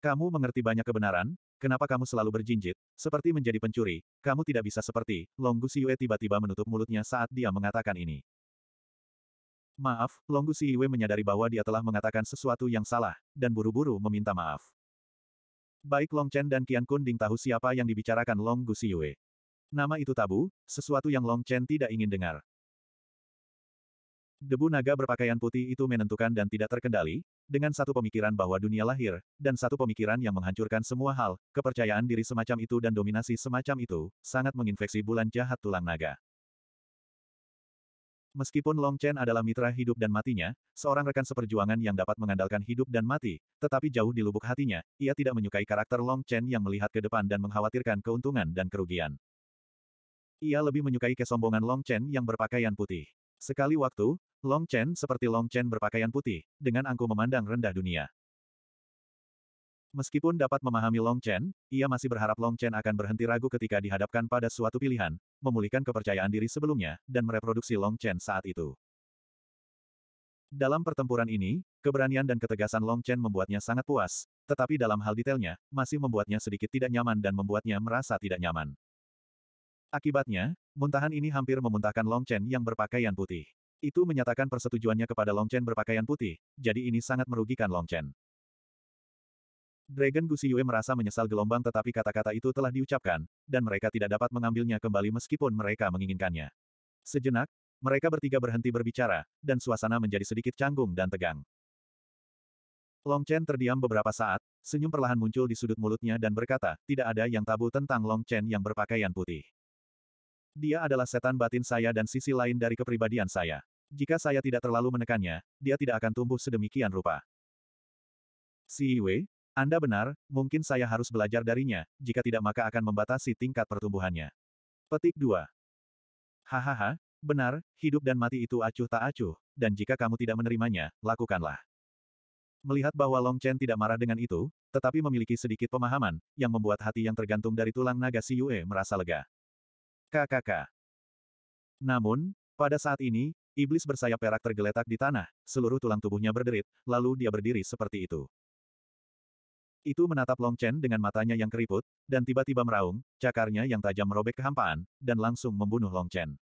Kamu mengerti banyak kebenaran, Kenapa kamu selalu berjinjit, seperti menjadi pencuri, kamu tidak bisa seperti, Longgu Siyue tiba-tiba menutup mulutnya saat dia mengatakan ini. Maaf, Longgu Siyue menyadari bahwa dia telah mengatakan sesuatu yang salah, dan buru-buru meminta maaf. Baik Long Chen dan Qian ding tahu siapa yang dibicarakan Long Longgu Siyue. Nama itu tabu, sesuatu yang Long Chen tidak ingin dengar. Debu naga berpakaian putih itu menentukan dan tidak terkendali, dengan satu pemikiran bahwa dunia lahir, dan satu pemikiran yang menghancurkan semua hal, kepercayaan diri semacam itu dan dominasi semacam itu, sangat menginfeksi bulan jahat tulang naga. Meskipun Long Chen adalah mitra hidup dan matinya, seorang rekan seperjuangan yang dapat mengandalkan hidup dan mati, tetapi jauh di lubuk hatinya, ia tidak menyukai karakter Long Chen yang melihat ke depan dan mengkhawatirkan keuntungan dan kerugian. Ia lebih menyukai kesombongan Long Chen yang berpakaian putih. Sekali waktu, Long Chen seperti Long Chen berpakaian putih, dengan angku memandang rendah dunia. Meskipun dapat memahami Long Chen, ia masih berharap Long Chen akan berhenti ragu ketika dihadapkan pada suatu pilihan, memulihkan kepercayaan diri sebelumnya, dan mereproduksi Long Chen saat itu. Dalam pertempuran ini, keberanian dan ketegasan Long Chen membuatnya sangat puas, tetapi dalam hal detailnya, masih membuatnya sedikit tidak nyaman dan membuatnya merasa tidak nyaman. Akibatnya, muntahan ini hampir memuntahkan Long Chen yang berpakaian putih. Itu menyatakan persetujuannya kepada Long Chen berpakaian putih, jadi ini sangat merugikan Long Chen. Dragon Yue merasa menyesal gelombang tetapi kata-kata itu telah diucapkan, dan mereka tidak dapat mengambilnya kembali meskipun mereka menginginkannya. Sejenak, mereka bertiga berhenti berbicara, dan suasana menjadi sedikit canggung dan tegang. Long Chen terdiam beberapa saat, senyum perlahan muncul di sudut mulutnya dan berkata, tidak ada yang tabu tentang Long Chen yang berpakaian putih. Dia adalah setan batin saya dan sisi lain dari kepribadian saya. Jika saya tidak terlalu menekannya, dia tidak akan tumbuh sedemikian rupa. Si Yue, Anda benar, mungkin saya harus belajar darinya, jika tidak maka akan membatasi tingkat pertumbuhannya. Petik 2. Hahaha, benar, hidup dan mati itu acuh tak acuh, dan jika kamu tidak menerimanya, lakukanlah. Melihat bahwa Long Chen tidak marah dengan itu, tetapi memiliki sedikit pemahaman, yang membuat hati yang tergantung dari tulang naga si Yue merasa lega. Kakak. Namun, pada saat ini, Iblis bersayap perak tergeletak di tanah, seluruh tulang tubuhnya berderit, lalu dia berdiri seperti itu. Itu menatap Long Chen dengan matanya yang keriput, dan tiba-tiba meraung, cakarnya yang tajam merobek kehampaan, dan langsung membunuh Long Chen.